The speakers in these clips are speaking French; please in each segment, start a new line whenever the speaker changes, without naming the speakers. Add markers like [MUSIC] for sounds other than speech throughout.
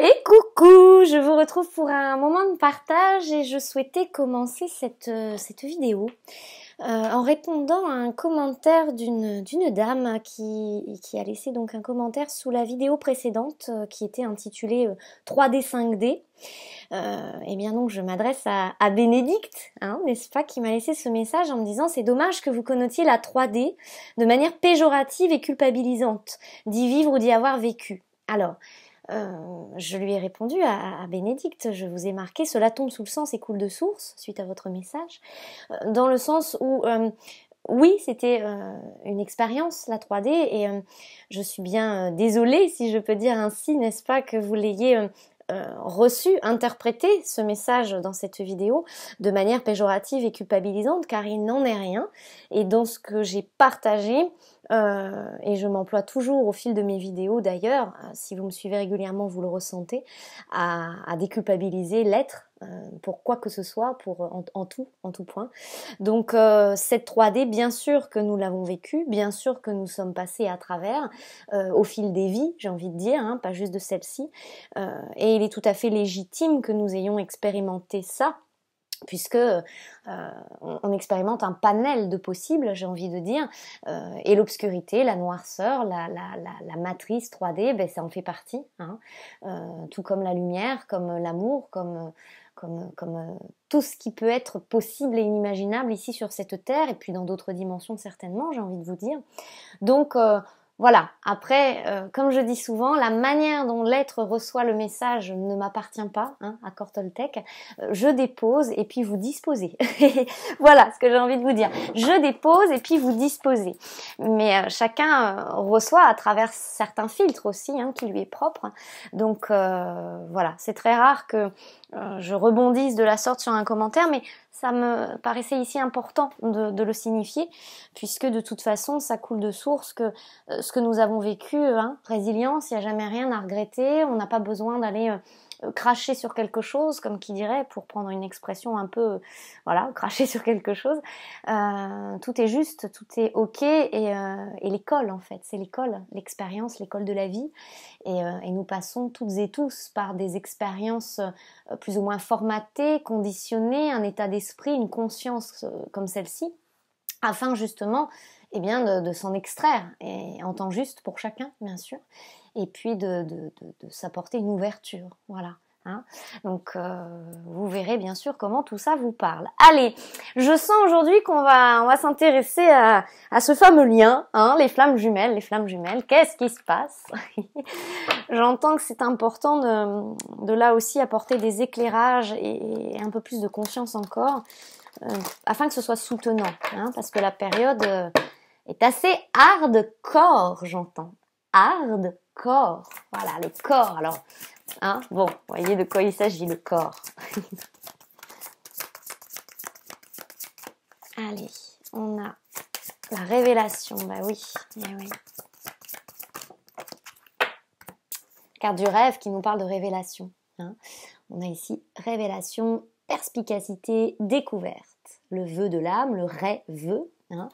Et coucou, je vous retrouve pour un moment de partage et je souhaitais commencer cette, euh, cette vidéo euh, en répondant à un commentaire d'une dame qui, qui a laissé donc un commentaire sous la vidéo précédente euh, qui était intitulée 3D 5D. et bien donc je m'adresse à, à Bénédicte, hein, n'est-ce pas, qui m'a laissé ce message en me disant c'est dommage que vous connotiez la 3D de manière péjorative et culpabilisante, d'y vivre ou d'y avoir vécu. Alors, euh, je lui ai répondu à, Bénédicte, je vous ai marqué, cela tombe sous le sens et coule de source suite à votre message, euh, dans le sens où euh, oui, c'était une expérience, la 3D, et je suis bien désolée, si je peux dire ainsi, n'est-ce pas, que vous l'ayez euh, reçu, interprété ce message dans cette vidéo de manière péjorative et culpabilisante car il n'en est rien. Et dans ce que j'ai partagé, euh, et je m'emploie toujours au fil de mes vidéos d'ailleurs, euh, si vous me suivez régulièrement vous le ressentez, à, à déculpabiliser l'être euh, pour quoi que ce soit, pour en, tout, en tout point. Donc euh, cette 3D, bien sûr que nous l'avons vécue, bien sûr que nous sommes passés à travers euh, au fil des vies, j'ai envie de dire, hein, pas juste de celle-ci. et il est tout à fait légitime que nous ayons expérimenté ça, puisque on, expérimente un panel de possibles, j'ai envie de dire, et l'obscurité, la noirceur, la, la, la, matrice 3D, ben, ça en fait partie, hein. tout comme la lumière, comme l'amour, comme comme, euh, tout ce qui peut être possible et inimaginable ici sur cette terre, et puis dans d'autres dimensions certainement, j'ai envie de vous dire. Donc, euh, voilà, après, euh, comme je dis souvent, la manière dont l'être reçoit le message ne m'appartient pas hein, à Cortoltech. Euh, je dépose et puis vous disposez. [LAUGHS] voilà ce que j'ai envie de vous dire. Je dépose et puis vous disposez. Mais euh, chacun reçoit à travers certains filtres aussi hein, qui lui est propre. Donc voilà, c'est très rare que je rebondisse de la sorte sur un commentaire, mais ça me paraissait ici important de, le signifier, puisque de toute façon, ça coule de source que euh, ce que nous avons vécu, hein, résilience, il n'y a jamais rien à regretter, on n'a pas besoin d'aller euh, cracher sur quelque chose, comme qui dirait, pour prendre une expression un peu, voilà, [LAUGHS] cracher sur quelque chose. Euh, tout est juste, tout est ok, euh, et, l'école en fait, c'est l'école, l'expérience, l'école de la vie, et, euh, nous passons toutes et tous par des expériences plus ou moins formatées, conditionnées, un état d'esprit, une conscience comme celle-ci, afin justement, et eh bien, de, de s'en extraire, et en temps juste pour chacun, bien sûr et puis de, de, de, de s'apporter une ouverture. Voilà. Hein. Donc euh, vous verrez bien sûr comment tout ça vous parle. Allez, je sens aujourd'hui qu'on va, on va s'intéresser à, à, ce fameux lien, hein, les flammes jumelles, les flammes jumelles. Qu'est-ce qui se passe [LAUGHS] J'entends que c'est important de, de, là aussi apporter des éclairages et, un peu plus de conscience encore, euh, afin que ce soit soutenant, hein, parce que la période euh, est assez hardcore, j'entends. Hard corps. Voilà, le corps. Alors, hein, bon, vous voyez de quoi il s'agit, le corps. [LAUGHS] Allez, on a la révélation. Bah oui, eh oui. Carte du rêve qui nous parle de révélation. Hein. On a ici révélation, perspicacité, découverte. Le vœu de l'âme, le rêve, hein.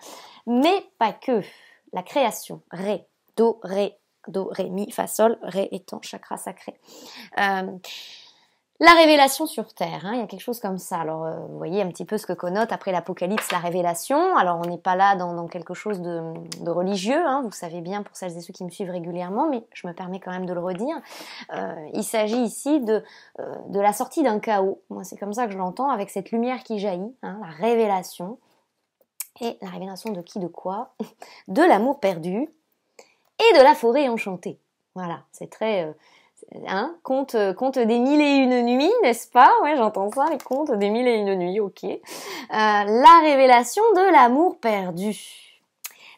mais pas que. La création, ré, do, ré, Do, Ré, Mi, Fa, Sol, Ré étant chakra sacré. Euh, la révélation sur Terre, hein, il y a quelque chose comme ça. Alors, euh, vous voyez un petit peu ce que connote après l'Apocalypse la révélation. Alors, on n'est pas là dans, quelque chose de, religieux, hein, vous savez bien pour celles et ceux qui me suivent régulièrement, mais je me permets quand même de le redire. Euh, il s'agit ici de, la sortie d'un chaos. Moi, c'est comme ça que je l'entends, avec cette lumière qui jaillit, hein, la révélation. Et la révélation de qui, de quoi De l'amour perdu, et de la forêt enchantée. Voilà, c'est très... Euh, hein, conte, euh, conte des mille et une nuits, n'est-ce pas Ouais, j'entends ça, les contes des mille et une nuits, ok. Euh, la révélation de l'amour perdu.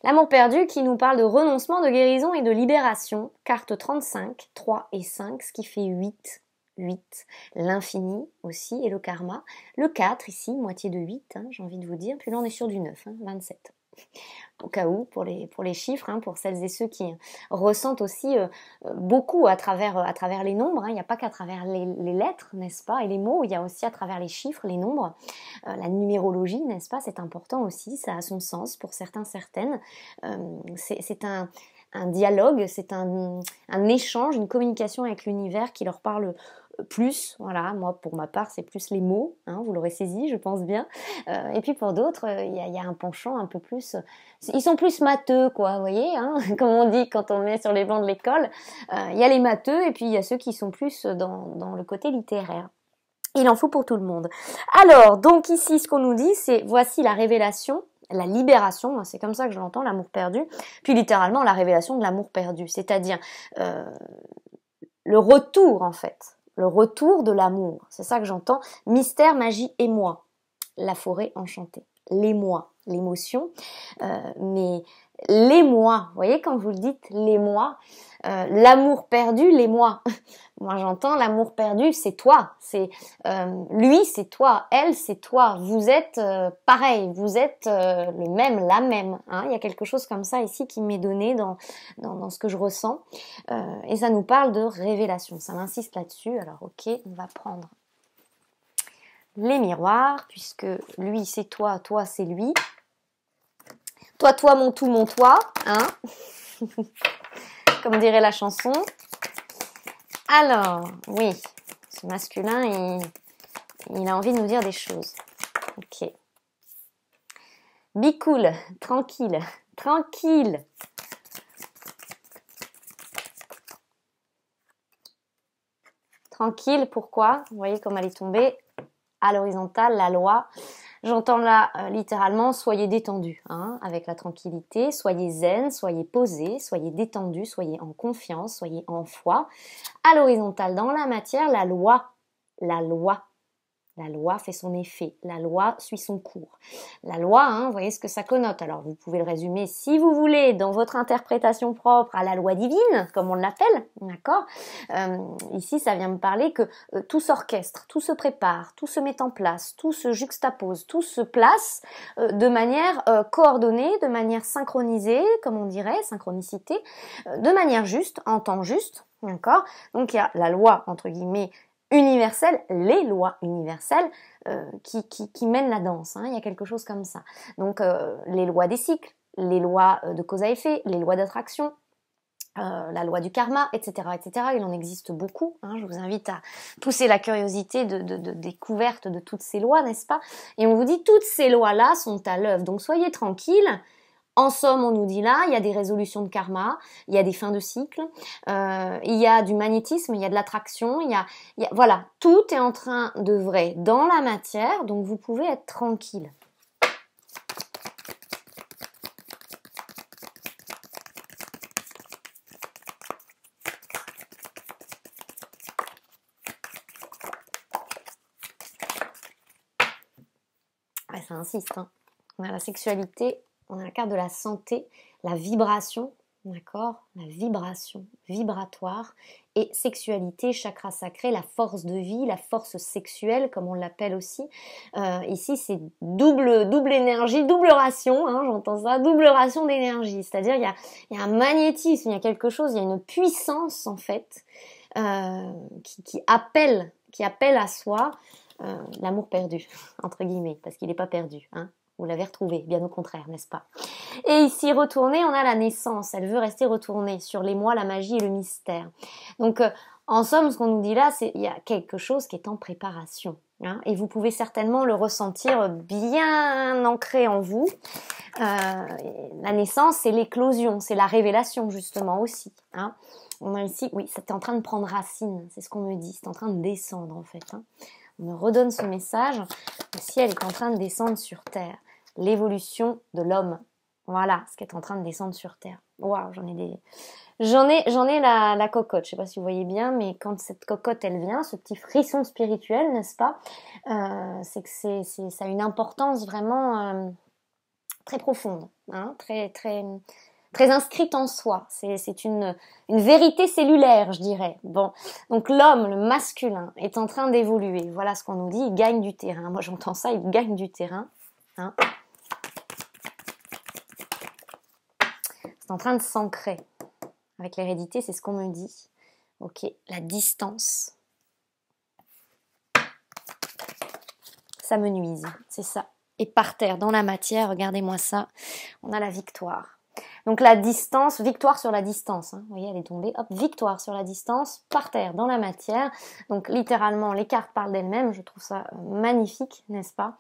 L'amour perdu qui nous parle de renoncement, de guérison et de libération. Carte 35, 3 et 5, ce qui fait 8. 8. L'infini aussi et le karma. Le 4 ici, moitié de 8, hein, j'ai envie de vous dire. Puis là, on est sur du 9, 27. Hein, au cas où, pour les, pour les chiffres, hein, pour celles et ceux qui ressentent aussi euh, euh, beaucoup à travers, euh, à travers les nombres. Hein. Il n'y a pas qu'à travers les, lettres, n'est-ce pas, et les mots, il y a aussi à travers les chiffres, les nombres. la numérologie, n'est-ce pas, c'est important aussi, ça a son sens pour certains, certaines. c'est un, un dialogue, c'est un échange, une communication avec l'univers qui leur parle plus, voilà, moi pour ma part c'est plus les mots, hein, vous l'aurez saisi, je pense bien. Euh, et puis pour d'autres, euh, il y, a un penchant un peu plus, ils sont plus mateux quoi, vous voyez, hein, [LAUGHS] comme on dit quand on est sur les bancs de l'école, euh, il y a les matheux et puis il y a ceux qui sont plus dans, dans le côté littéraire. Il en faut pour tout le monde. Alors, donc ici, ce qu'on nous dit, c'est voici la révélation la libération, hein, c'est comme ça que je l'entends, l'amour perdu, puis littéralement la révélation de l'amour perdu, c'est-à-dire le retour en fait le retour de l'amour. C'est ça que j'entends. Mystère, magie, et moi. La forêt enchantée. L'émoi, l'émotion. Euh, mais les mois. Vous voyez, quand vous le dites, les mois, euh, l'amour perdu, les mois. [LAUGHS] Moi, j'entends l'amour perdu, c'est toi. C'est euh, lui, c'est toi. Elle, c'est toi. Vous êtes euh, pareil. Vous êtes le même, la même. Hein. Il y a quelque chose comme ça ici qui m'est donné dans, dans, dans ce que je ressens. et ça nous parle de révélation. Ça m'insiste là-dessus. Alors, ok, on va prendre les miroirs, puisque lui, c'est toi, toi, c'est lui. Toi, toi, mon tout, mon toi, hein [LAUGHS] Comme dirait la chanson. Alors, oui, ce masculin, il, a envie de nous dire des choses. Ok. Be cool, tranquille, tranquille. Tranquille, pourquoi Vous voyez comme elle est tombée à l'horizontale, la loi. J'entends là euh, littéralement soyez détendu, hein, avec la tranquillité, soyez zen, soyez posé, soyez détendu, soyez en confiance, soyez en foi. À l'horizontale, dans la matière, la loi, la loi la loi fait son effet, la loi suit son cours. La loi, hein, vous voyez ce que ça connote. Alors vous pouvez le résumer si vous voulez dans votre interprétation propre à la loi divine, comme on l'appelle, d'accord euh, Ici, ça vient me parler que euh, tout s'orchestre, tout se prépare, tout se met en place, tout se juxtapose, tout se place euh, de manière coordonnée, de manière synchronisée, comme on dirait, synchronicité, de manière juste, en temps juste, D'accord Donc il y a la loi, entre guillemets, universelles, les lois universelles euh, qui, mènent la danse. Hein. il y a quelque chose comme ça. Donc euh, les lois des cycles, les lois euh, de cause à effet, les lois d'attraction, la loi du karma, etc., etc. Il en existe beaucoup. Hein. Je vous invite à pousser la curiosité de, de découverte de toutes ces lois, n'est-ce pas Et on vous dit toutes ces lois-là sont à l'œuvre. Donc soyez tranquille. En somme, on nous dit là, il y a des résolutions de karma, il y a des fins de cycle, euh, il y a du magnétisme, il y a de l'attraction, il, y a, voilà, tout est en train de vrai dans la matière, donc vous pouvez être tranquille. Ah, ça insiste. Hein. la sexualité on a la carte de la santé, la vibration, d'accord La vibration, vibratoire, et sexualité, chakra sacré, la force de vie, la force sexuelle, comme on l'appelle aussi. Euh, ici, c'est double, double énergie, double ration, hein, j'entends ça, double ration d'énergie. C'est-à-dire, il y a, un magnétisme, il y a quelque chose, il y a une puissance, en fait, euh, qui, appelle, qui appelle à soi euh, l'amour perdu, [LAUGHS] entre guillemets, parce qu'il n'est pas perdu, hein, vous l'avez retrouvée, bien au contraire, n'est-ce pas Et ici, retournée, on a la naissance, elle veut rester retournée sur les mois, la magie et le mystère. Donc, euh, en somme, ce qu'on nous dit là, c'est qu'il y a quelque chose qui est en préparation. Hein, et vous pouvez certainement le ressentir bien ancré en vous. Euh, la naissance, c'est l'éclosion, c'est la révélation justement aussi. Hein. On a ici, oui, c'était en train de prendre racine, c'est ce qu'on me dit, c'est en train de descendre en fait. Hein. On me redonne ce message, le ciel est en train de descendre sur Terre l'évolution de l'homme. Voilà ce qui est en train de descendre sur Terre. Waouh, j'en ai des... J'en ai, j'en ai la, cocotte, je sais pas si vous voyez bien, mais quand cette cocotte elle vient, ce petit frisson spirituel, n'est-ce pas euh, C'est que c'est, ça a une importance vraiment euh, très profonde, hein, très, très, très inscrite en soi. C'est une, une vérité cellulaire, je dirais. Bon, donc l'homme, le masculin, est en train d'évoluer. Voilà ce qu'on nous dit, il gagne du terrain. Moi j'entends ça, il gagne du terrain. Hein C'est en train de s'ancrer. Avec l'hérédité, c'est ce qu'on me dit. Ok, la distance. Ça me nuise, c'est ça. Et par terre, dans la matière, regardez-moi ça, on a la victoire. Donc la distance, victoire sur la distance. Hein. Vous voyez, elle est tombée. Hop, victoire sur la distance, par terre, dans la matière. Donc littéralement, les cartes parlent d'elles-mêmes. Je trouve ça euh, magnifique, n'est-ce pas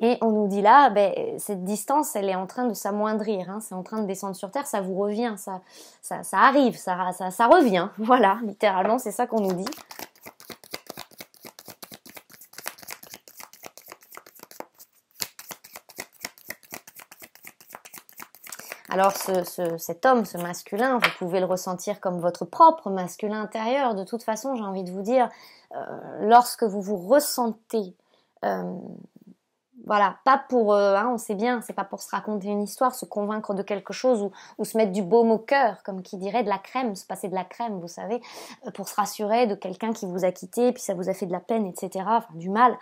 Et on nous dit là, ben, cette distance, elle est en train de s'amoindrir. Hein. C'est en train de descendre sur terre. Ça vous revient, ça, ça, ça arrive, ça, ça, ça revient. [LAUGHS] Voilà, littéralement, c'est ça qu'on nous dit. Alors cet homme, ce masculin, vous pouvez le ressentir comme votre propre masculin intérieur. De toute façon, j'ai envie de vous dire, euh, lorsque vous vous ressentez, euh, voilà, pas pour, euh, hein, on sait bien, c'est pas pour se raconter une histoire, se convaincre de quelque chose ou, se mettre du baume au cœur, comme qui dirait de la crème, se passer de la crème, vous savez, pour se rassurer de quelqu'un qui vous a quitté, puis ça vous a fait de la peine, etc., du mal.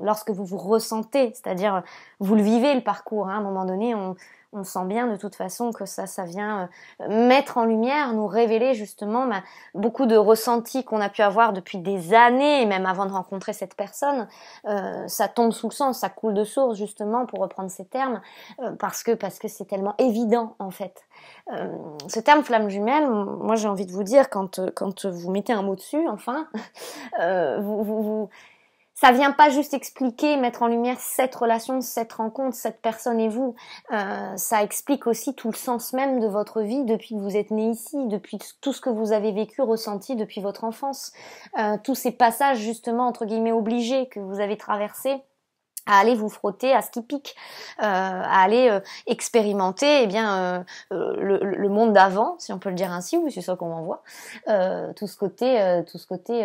lorsque vous vous ressentez, c'est-à-dire vous le vivez le parcours, hein, à un moment donné, on on sent bien de toute façon que ça, ça vient euh, mettre en lumière, nous révéler justement bah, beaucoup de ressentis qu'on a pu avoir depuis des années, même avant de rencontrer cette personne. Euh, ça tombe sous le sens, ça coule de source justement, pour reprendre ces termes, euh, parce que parce que c'est tellement évident en fait. ce terme flamme jumelle, moi j'ai envie de vous dire quand quand vous mettez un mot dessus, enfin, [LAUGHS] vous, vous ça vient pas juste expliquer, mettre en lumière cette relation, cette rencontre, cette personne et vous. Euh, ça explique aussi tout le sens même de votre vie depuis que vous êtes né ici, depuis tout ce que vous avez vécu, ressenti depuis votre enfance, euh, tous ces passages justement entre guillemets obligés que vous avez traversés à aller vous frotter à ce qui pique, euh, à aller expérimenter eh bien le, monde d'avant, si on peut le dire ainsi, ou c'est ça qu'on m'envoie, tout ce côté, tout ce côté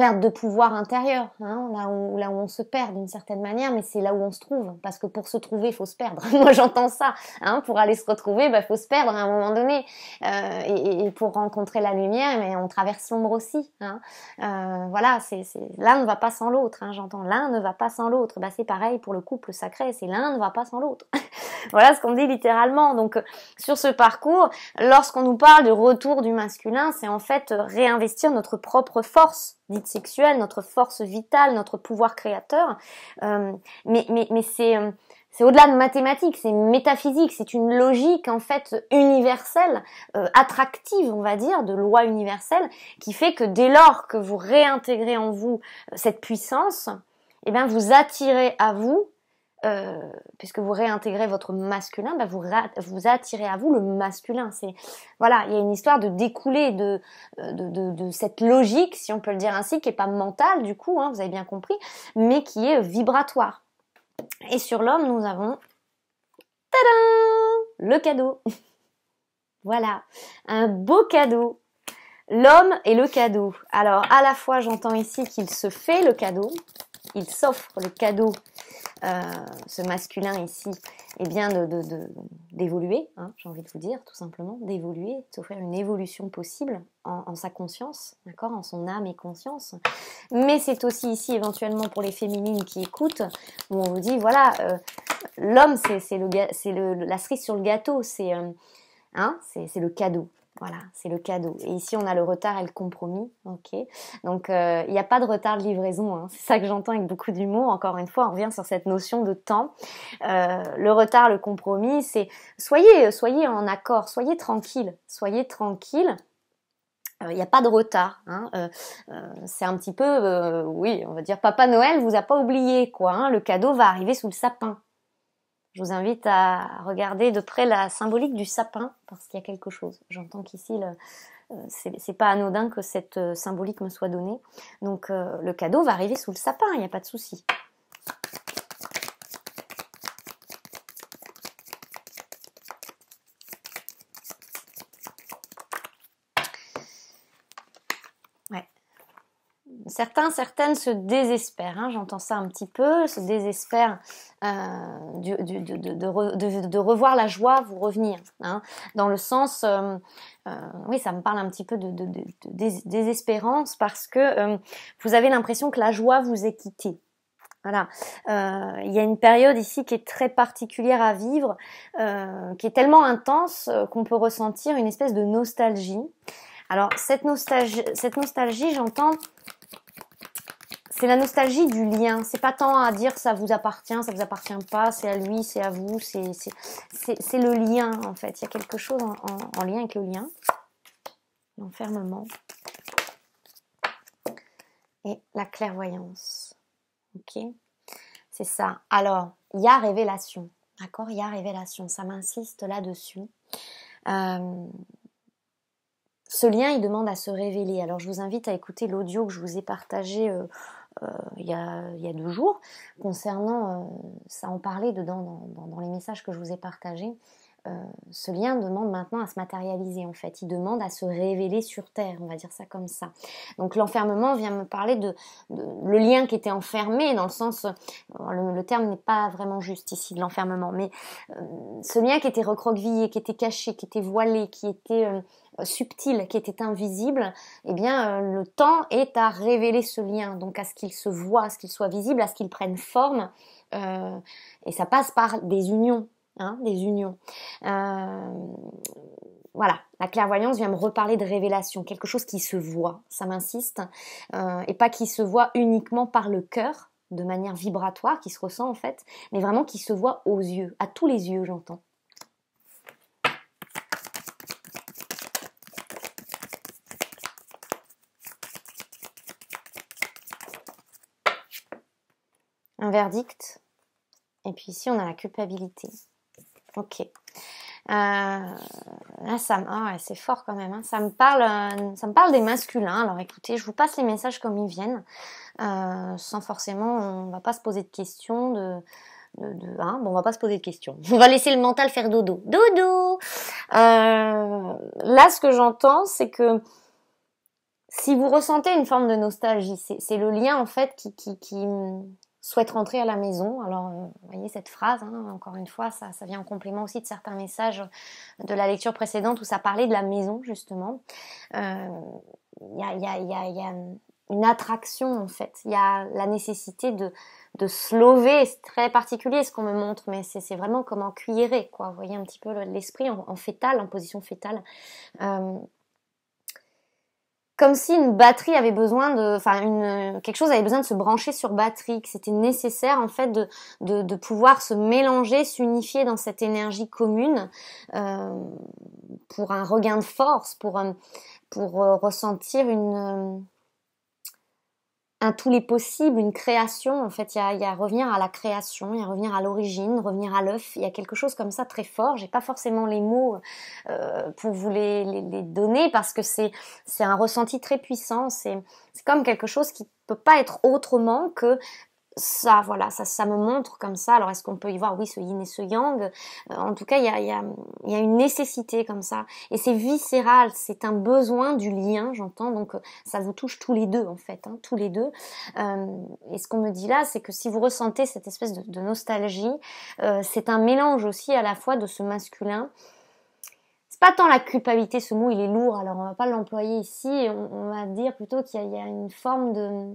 perte de pouvoir intérieur, hein, là, où, là on se perd d'une certaine manière, mais c'est là où on se trouve, parce que pour se trouver, il faut se perdre. [LAUGHS] Moi, j'entends ça. Hein, pour aller se retrouver, il bah, faut se perdre à un moment donné. Euh, et, et, pour rencontrer la lumière, mais on traverse l'ombre aussi. Hein. Euh, voilà, c'est l'un ne va pas sans l'autre. Hein, j'entends l'un ne va pas sans l'autre. Bah, c'est pareil pour le couple sacré, c'est l'un ne va pas sans l'autre. [LAUGHS] voilà ce qu'on dit littéralement. Donc, sur ce parcours, lorsqu'on nous parle du retour du masculin, c'est en fait réinvestir notre propre force dite sexuelle, notre force vitale, notre pouvoir créateur. Euh, mais mais, mais c'est euh, c'est au-delà de mathématiques, c'est métaphysique, c'est une logique en fait universelle, euh, attractive on va dire, de loi universelle, qui fait que dès lors que vous réintégrez en vous cette puissance, eh bien vous attirez à vous euh, puisque vous réintégrez votre masculin, bah, vous, vous attirez à vous le masculin. C'est voilà, il y a une histoire de découler euh, de, cette logique, si on peut le dire ainsi, qui n'est pas mentale du coup, hein, vous avez bien compris, mais qui est vibratoire. Et sur l'homme, nous avons Tadam le cadeau. [LAUGHS] voilà, un beau cadeau. L'homme et le cadeau. Alors, à la fois, j'entends ici qu'il se fait le cadeau, il s'offre le cadeau euh, ce masculin ici, eh bien d'évoluer, de, hein, j'ai envie de vous dire, tout simplement, d'évoluer, faire une évolution possible en, sa conscience, d'accord, en son âme et conscience. Mais c'est aussi ici éventuellement pour les féminines qui écoutent, où on vous dit, voilà, euh, l'homme, c'est la cerise sur le gâteau, c'est euh, hein, le cadeau. Voilà, c'est le cadeau. Et ici, on a le retard et le compromis. Ok. Donc, euh, il n'y a pas de retard de livraison. Hein. C'est ça que j'entends avec beaucoup d'humour. Encore une fois, on revient sur cette notion de temps. Euh, le retard, le compromis, c'est soyez, soyez en accord, soyez tranquille, soyez tranquille. Euh, il n'y a pas de retard. Hein. c'est un petit peu, oui, on va dire, Papa Noël vous a pas oublié, quoi. Hein. Le cadeau va arriver sous le sapin je vous invite à regarder de près la symbolique du sapin parce qu'il y a quelque chose. J'entends qu'ici, euh, c'est pas anodin que cette euh, symbolique me soit donnée. Donc, euh, le cadeau va arriver sous le sapin, il n'y a pas de souci. certains, certaines se désespèrent, hein, j'entends ça un petit peu, se désespèrent euh, de, revoir la joie vous revenir. Hein. dans le sens, euh, euh, oui, ça me parle un petit peu de, désespérance parce que vous avez l'impression que la joie vous est quittée. Voilà, il y a une période ici qui est très particulière à vivre, qui est tellement intense qu'on peut ressentir une espèce de nostalgie. Alors cette nostalgie, j'entends c'est la nostalgie du lien. C'est pas tant à dire ça vous appartient, ça vous appartient pas, c'est à lui, c'est à vous, c'est le lien en fait. Il y a quelque chose en, lien avec le lien, l'enfermement et la clairvoyance. Ok, c'est ça. Alors il y a révélation, d'accord Il y a révélation. Ça m'insiste là-dessus. Euh, ce lien, il demande à se révéler. Alors je vous invite à écouter l'audio que je vous ai partagé euh, euh, il y, a, il, y deux jours. Concernant, euh, ça en parlait dedans dans, les messages que je vous ai partagés. Euh, ce lien demande maintenant à se matérialiser en fait, il demande à se révéler sur Terre, on va dire ça comme ça. Donc l'enfermement vient me parler de, le lien qui était enfermé, dans le sens, le terme n'est pas vraiment juste ici de l'enfermement, mais ce lien qui était recroquevillé, qui était caché, qui était voilé, qui était euh, subtil, qui était invisible, eh bien, euh, le temps est à révéler ce lien, donc à ce qu'il se voit, à ce qu'il soit visible, à ce qu'il prenne forme. Euh, et ça passe par des unions, hein, des unions. voilà, la clairvoyance vient me reparler de révélation, quelque chose qui se voit, ça m'insiste, et pas qui se voit uniquement par le cœur, de manière vibratoire, qui se ressent en fait, mais vraiment qui se voit aux yeux, à tous les yeux, j'entends. verdict. Et puis ici, on a la culpabilité. Ok. Euh, là, ça ah c'est fort quand même. Hein. Ça, me parle, euh, ça me parle des masculins. Alors écoutez, je vous passe les messages comme ils viennent. Euh, sans forcément, on va pas se poser de questions. De, de, hein. on va pas se poser de questions. On va laisser le mental faire dodo. Dodo Là, ce que j'entends, c'est que si vous ressentez une forme de nostalgie, c'est le lien en fait qui, qui, souhaite rentrer à la maison. Alors, euh, vous voyez cette phrase, hein, encore une fois, ça, ça, vient en complément aussi de certains messages de la lecture précédente où ça parlait de la maison, justement. Il euh, y, a, y, a, y, a, y, a, une attraction, en fait. Il y a la nécessité de, de se C'est très particulier ce qu'on me montre, mais c'est vraiment comme en quoi. Vous voyez un petit peu l'esprit en, en, en position fétale. Euh, comme si une batterie avait besoin de, enfin une quelque chose avait besoin de se brancher sur batterie, que c'était nécessaire en fait de, pouvoir se mélanger, s'unifier dans cette énergie commune euh, pour un regain de force, pour euh, pour euh, ressentir une un tous les possibles, une création. En fait, il y a, y a, revenir à la création, il y a revenir à l'origine, revenir à l'œuf. Il y a quelque chose comme ça très fort. J'ai pas forcément les mots euh, pour vous les, les, donner parce que c'est c'est un ressenti très puissant. C'est c'est comme quelque chose qui peut pas être autrement que ça, voilà, ça, ça me montre comme ça. Alors, est-ce qu'on peut y voir, oui, ce yin et ce yang euh, En tout cas, il y a, y, a, y a, une nécessité comme ça. Et c'est viscéral, c'est un besoin du lien, j'entends. Donc, ça vous touche tous les deux, en fait, hein, tous les deux. Euh, et ce qu'on me dit là, c'est que si vous ressentez cette espèce de, nostalgie, euh, c'est un mélange aussi à la fois de ce masculin c'est pas tant la culpabilité, ce mot il est lourd, alors on va pas l'employer ici, on, va dire plutôt qu'il y, a une forme de,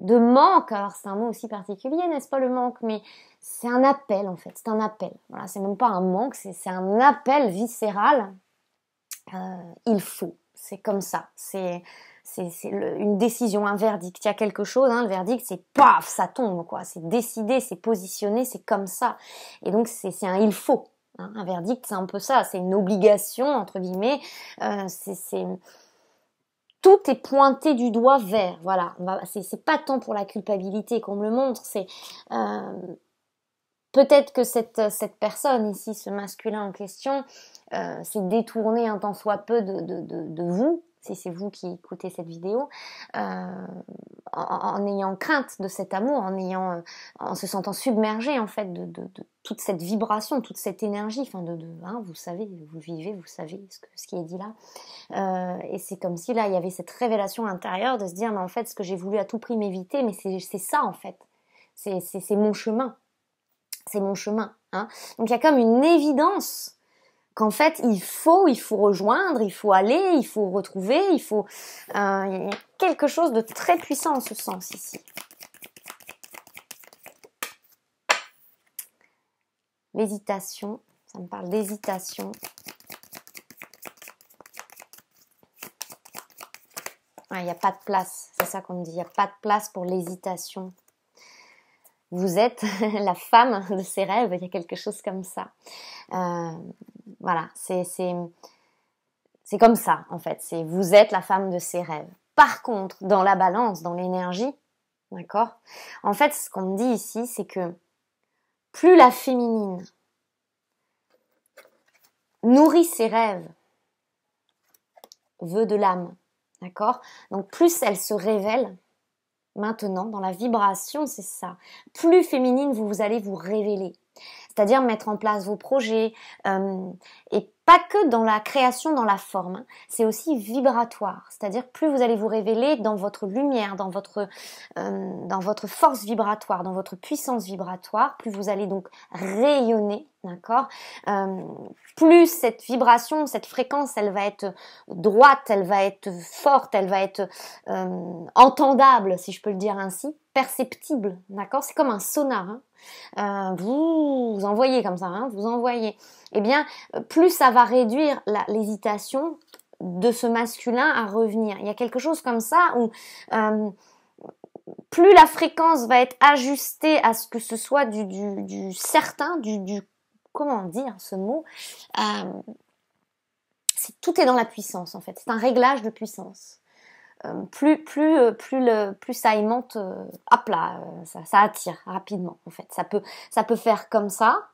de manque. Alors c'est un mot aussi particulier, n'est-ce pas le manque Mais c'est un appel en fait, c'est un appel. Voilà, c'est même pas un manque, c'est un appel viscéral. Euh, il faut, c'est comme ça. C'est c'est une décision, un verdict. Il y a quelque chose, hein, le verdict, c'est paf, ça tombe quoi. C'est décidé, c'est positionné, c'est comme ça. Et donc c'est un il faut. Hein. Un verdict, c'est un peu ça. C'est une obligation entre guillemets. Euh, c'est tout est pointé du doigt vert. Voilà, c'est pas tant pour la culpabilité qu'on me le montre, c'est euh, peut-être que cette, cette personne ici, ce masculin en question, euh, s'est détourné un tant soit peu de, de, de vous si c'est vous qui écoutez cette vidéo, euh, en, ayant crainte de cet amour, en, ayant, euh, en se sentant submergé en fait de, toute cette vibration, toute cette énergie, enfin de, de hein, vous savez, vous vivez, vous savez ce, qui est dit là. Euh, et c'est comme si là il y avait cette révélation intérieure de se dire mais en fait ce que j'ai voulu à tout prix m'éviter, mais c'est ça en fait, c'est mon chemin, c'est mon chemin. Hein. Donc il y a comme une évidence qu'en fait il faut, il faut rejoindre, il faut aller, il faut retrouver, il faut euh, a quelque chose de très puissant en ce sens ici. L'hésitation, ça me parle d'hésitation. Il n'y a pas de place, c'est ça qu'on me dit, il n'y a pas de place pour l'hésitation. Vous êtes [LAUGHS] la femme de ses rêves, il y a quelque chose comme ça. Euh, voilà, c'est comme ça en fait. C'est vous êtes la femme de ses rêves. Par contre, dans la balance, dans l'énergie, d'accord. En fait, ce qu'on me dit ici, c'est que plus la féminine nourrit ses rêves, veut de l'âme, d'accord. Donc plus elle se révèle, maintenant dans la vibration, c'est ça. Plus féminine vous allez vous révéler c'est-à-dire mettre en place vos projets, euh, et pas que dans la création, dans la forme, hein. c'est aussi vibratoire, c'est-à-dire plus vous allez vous révéler dans votre lumière, dans votre, euh, dans votre force vibratoire, dans votre puissance vibratoire, plus vous allez donc rayonner, d'accord euh, Plus cette vibration, cette fréquence, elle va être droite, elle va être forte, elle va être entendable, si je peux le dire ainsi, Perceptible, d'accord C'est comme un sonar. Hein. Euh, vous, envoyez comme ça, hein, vous envoyez. Eh bien, plus ça va réduire l'hésitation de ce masculin à revenir. Il y a quelque chose comme ça où euh, plus la fréquence va être ajustée à ce que ce soit du, certain, du, comment dire ce mot, euh, tout est dans la puissance en fait. C'est un réglage de puissance. Euh, plus plus euh, plus le plus ça aimante euh, hop là ça, ça, attire rapidement en fait ça peut ça peut faire comme ça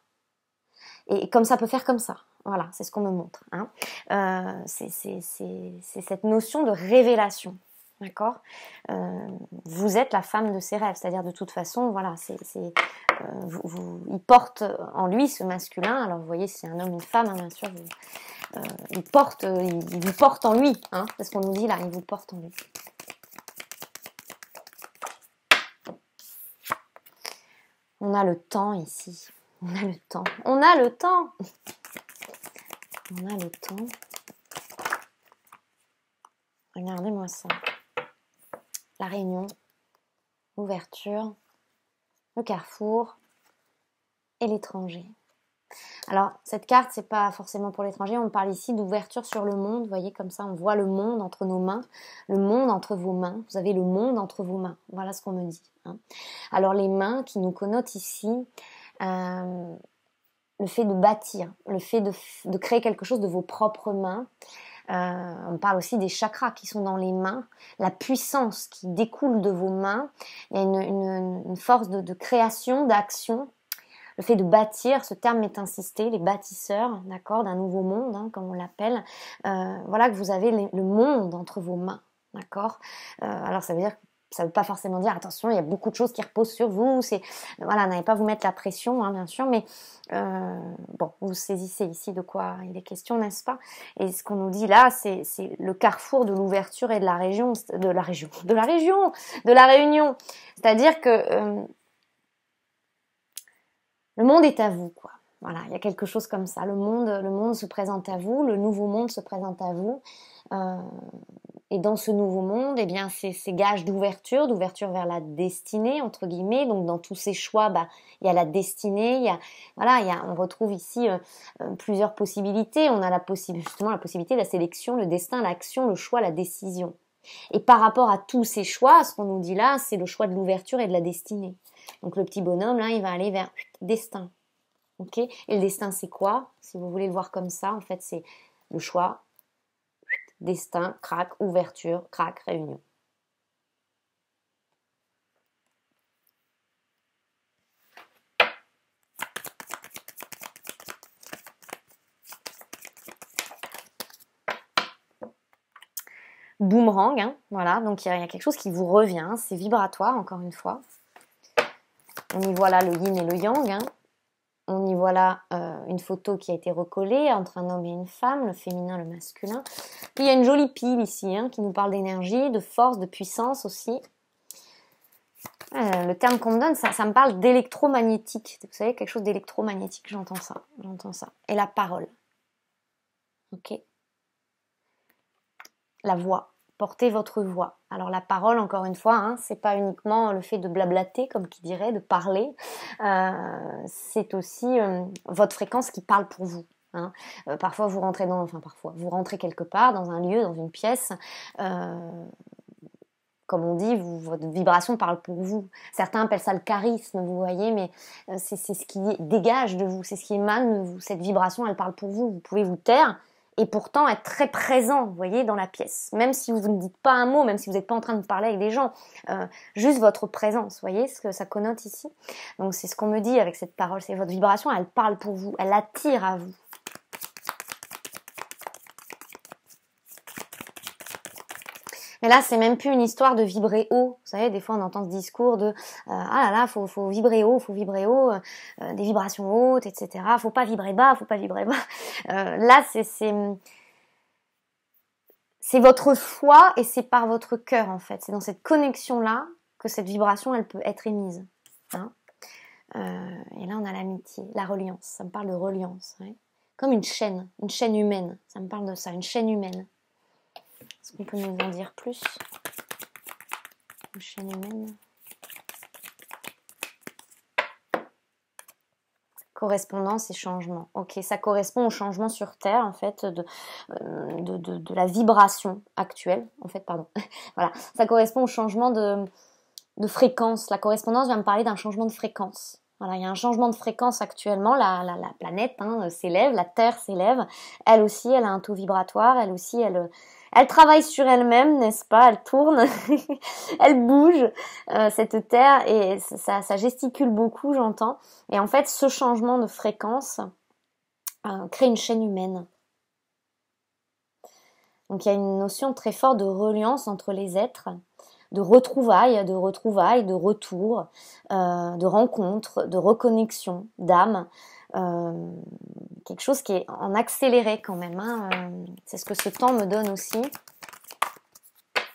et comme ça peut faire comme ça voilà c'est ce qu'on me montre hein. euh, c'est cette notion de révélation D'accord Vous êtes la femme de ses rêves, c'est-à-dire de toute façon, voilà, c'est, euh, vous, vous, il porte en lui ce masculin. Alors vous voyez, c'est un homme une femme, hein, bien sûr, euh, il, porte, euh, vous porte en lui. Hein, c'est hein ce qu'on nous dit là, il vous porte en lui. On a le temps ici. On a le temps. On a le temps. On a le temps. Regardez-moi ça. La réunion, l'ouverture, le carrefour et l'étranger. Alors, cette carte, c'est pas forcément pour l'étranger. On parle ici d'ouverture sur le monde. Vous voyez, comme ça, on voit le monde entre nos mains, le monde entre vos mains. Vous avez le monde entre vos mains. Voilà ce qu'on me dit. Hein. Alors, les mains qui nous connotent ici, euh, le fait de bâtir, le fait de, créer quelque chose de vos propres mains. Euh, on parle aussi des chakras qui sont dans les mains, la puissance qui découle de vos mains. Il une, force de création, d'action le fait de bâtir, ce terme est insisté, les bâtisseurs, d'accord, d'un nouveau monde, hein, comme on l'appelle. Euh, voilà que vous avez le monde entre vos mains, d'accord. Euh, alors ça veut dire ça ne veut pas forcément dire attention, il y a beaucoup de choses qui reposent sur vous. C'est voilà, n'allez pas vous mettre la pression, hein, bien sûr, mais euh, bon, vous saisissez ici de quoi il est question, n'est-ce pas Et ce qu'on nous dit là, c'est le carrefour de l'ouverture et de la région, de la région, de la région, de la Réunion. C'est-à-dire que le monde est à vous, quoi. Voilà, il y a quelque chose comme ça. Le monde, le monde se présente à vous, le nouveau monde se présente à vous. Euh, et dans ce nouveau monde, eh bien, c'est ces gages d'ouverture, d'ouverture vers la destinée entre guillemets. Donc, dans tous ces choix, bah, il y a la destinée. Il y a, voilà, y a, on retrouve ici euh, euh, plusieurs possibilités. On a la justement, la possibilité de la sélection, le destin, l'action, le choix, la décision. Et par rapport à tous ces choix, ce qu'on nous dit là, c'est le choix de l'ouverture et de la destinée. Donc le petit bonhomme, là, il va aller vers destin. ok Et le destin, c'est quoi Si vous voulez le voir comme ça, en fait, c'est le choix, destin, crac, ouverture, crac, réunion. boomerang. Hein, voilà, donc il y, a quelque chose qui vous revient, hein, c'est vibratoire encore une fois. On y voit là le yin et le yang. Hein. On y voit là euh, une photo qui a été recollée entre un homme et une femme, le féminin, le masculin. il y a une jolie pile ici hein, qui nous parle d'énergie, de force, de puissance aussi. Euh, le terme qu'on me donne, ça, ça me parle d'électromagnétique. Vous savez, quelque chose d'électromagnétique, j'entends ça. J'entends ça. Et la parole. Ok La voix porter votre voix. Alors la parole, encore une fois, hein, c'est pas uniquement le fait de blablater, comme qui dirait, de parler. Euh, c'est aussi euh, votre fréquence qui parle pour vous. Hein. Euh, parfois vous rentrez dans, enfin parfois vous rentrez quelque part, dans un lieu, dans une pièce. comme on dit, votre vibration parle pour vous. Certains appellent ça le charisme, vous voyez, mais c'est ce qui dégage de vous, c'est ce qui émane de vous. Cette vibration, elle parle pour vous. Vous pouvez vous taire, et pourtant être très présent, vous voyez, dans la pièce. Même si vous ne dites pas un mot, même si vous n'êtes pas en train de parler avec des gens, euh, juste votre présence, vous voyez ce que ça connote ici. Donc c'est ce qu'on me dit avec cette parole, c'est votre vibration, elle parle pour vous, elle attire à vous. Et là, c'est même plus une histoire de vibrer haut. Vous savez, des fois, on entend ce discours de euh, ah là là, faut, faut vibrer haut, faut vibrer haut, euh, euh, des vibrations hautes, etc. Faut pas vibrer bas, faut pas vibrer bas. [LAUGHS] là, c'est c'est votre foi et c'est par votre cœur en fait. C'est dans cette connexion là que cette vibration, elle peut être émise. Hein. et là, on a l'amitié, la reliance. Ça me parle de reliance, hein. comme une chaîne, une chaîne humaine. Ça me parle de ça, une chaîne humaine. Est-ce qu'on peut nous en dire plus correspondance et changement. Ok, ça correspond au changement sur Terre, en fait, de, euh, de, la vibration actuelle, en fait, pardon. [LAUGHS] voilà, ça correspond au changement de, de fréquence. La correspondance vient me parler d'un changement de fréquence. Voilà, il y a un changement de fréquence actuellement. La, la, planète hein, s'élève, la Terre s'élève. Elle aussi, elle a un taux vibratoire. Elle aussi, elle, elle travaille sur elle-même, n'est-ce pas Elle tourne, [LAUGHS] elle bouge euh, cette terre et ça, ça gesticule beaucoup, j'entends. Et en fait, ce changement de fréquence euh, crée une chaîne humaine. Donc il y a une notion très forte de reliance entre les êtres, de retrouvailles, de retrouvailles, de retour, euh, de rencontres, de reconnexion d'âme. Euh, quelque chose qui est en accéléré quand même. Hein. Euh, c'est ce que ce temps me donne aussi.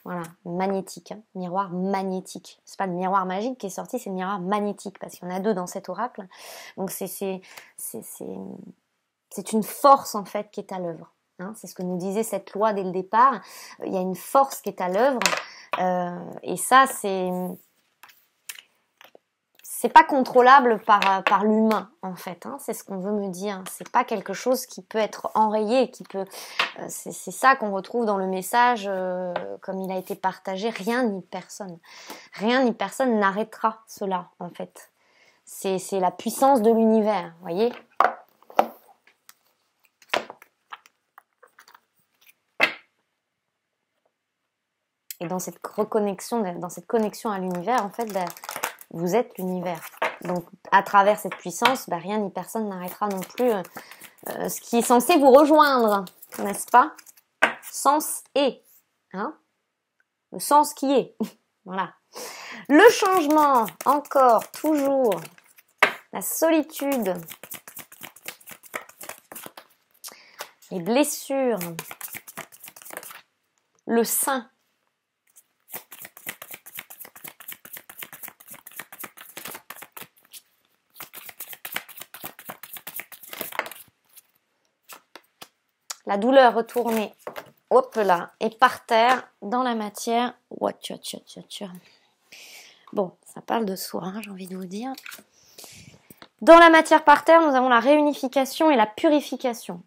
Voilà, magnétique, hein. miroir magnétique. C'est pas le miroir magique qui est sorti, c'est le miroir magnétique parce qu'il y en a deux dans cet oracle. Donc c'est une force en fait qui est à l'œuvre. Hein. C'est ce que nous disait cette loi dès le départ. Il y a une force qui est à l'œuvre euh, et ça c'est c'est pas contrôlable par, euh, par l'humain en fait. Hein. c'est ce qu'on veut me dire. C'est pas quelque chose qui peut être enrayé, qui peut. Euh, c'est ça qu'on retrouve dans le message euh, comme il a été partagé. Rien ni personne, rien ni personne n'arrêtera cela en fait. C'est la puissance de l'univers, voyez. Et dans cette reconnexion, dans cette connexion à l'univers, en fait, ben, vous êtes l'univers. Donc à travers cette puissance, bah, rien ni personne n'arrêtera non plus euh, euh, ce qui est censé vous rejoindre, n'est-ce pas Sens et, hein Le sens qui est, [LAUGHS] voilà. Le changement, encore, toujours, la solitude, les blessures, le sein, la douleur retournée, hop là, et par terre, dans la matière. Bon, ça parle de soi, hein, j'ai envie de vous dire. Dans la matière par terre, nous avons la réunification et la purification.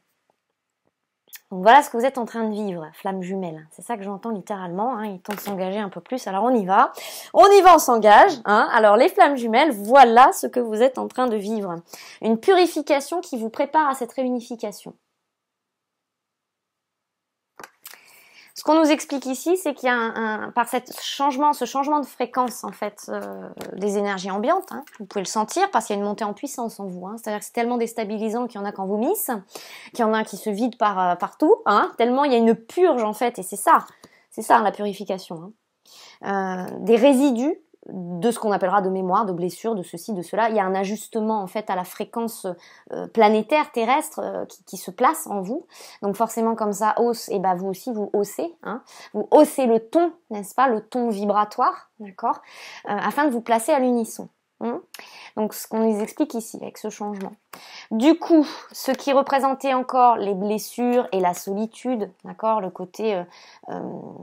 Donc voilà ce que vous êtes en train de vivre, flamme jumelle. C'est ça que j'entends littéralement. Hein. Il tente de s'engager un peu plus. Alors on y va. On y va, on s'engage. Hein. Alors les flammes jumelles, voilà ce que vous êtes en train de vivre. Une purification qui vous prépare à cette réunification. Ce qu'on nous explique ici, c'est qu'il y a un, par cette changement, ce changement de fréquence en fait euh, des énergies ambiantes. Hein, vous pouvez le sentir parce qu'il y a une montée en puissance en vous. Hein. C'est-à-dire que c'est tellement déstabilisant qu'il y en a qui en vomissent, qu'il y en a qui se vide par, euh, partout. Hein, tellement il y a une purge en fait, et c'est ça, c'est ça la purification. Hein. Euh, des résidus de ce qu'on appellera de mémoire, de blessure, de ceci, de cela. Il y a un ajustement en fait à la fréquence euh, planétaire terrestre euh, qui, qui, se place en vous. Donc forcément comme ça hausse, et ben vous aussi vous haussez, hein vous haussez le ton, n'est-ce pas, le ton vibratoire, d'accord, euh, afin de vous placer à l'unisson. Mmh. Donc ce qu'on nous explique ici avec ce changement. Du coup, ce qui représentait encore les blessures et la solitude, d'accord, le côté, euh, euh,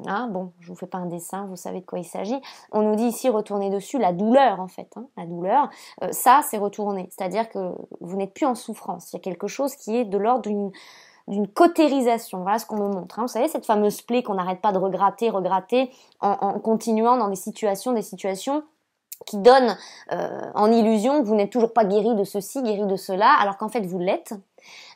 hein, bon, je vous fais pas un dessin, vous savez de quoi il s'agit. On nous dit ici retourner dessus la douleur en fait, hein, la douleur. Euh, ça, c'est retourner, c'est-à-dire que vous n'êtes plus en souffrance. Il y a quelque chose qui est de l'ordre d'une d'une cautérisation. Voilà ce qu'on me montre. Hein. Vous savez, cette fameuse plaie qu'on n'arrête pas de regratter, regratter, en, en, continuant dans des situations, des situations qui donne euh, en illusion que vous n'êtes toujours pas guéri de ceci, guéri de cela, alors qu'en fait vous l'êtes.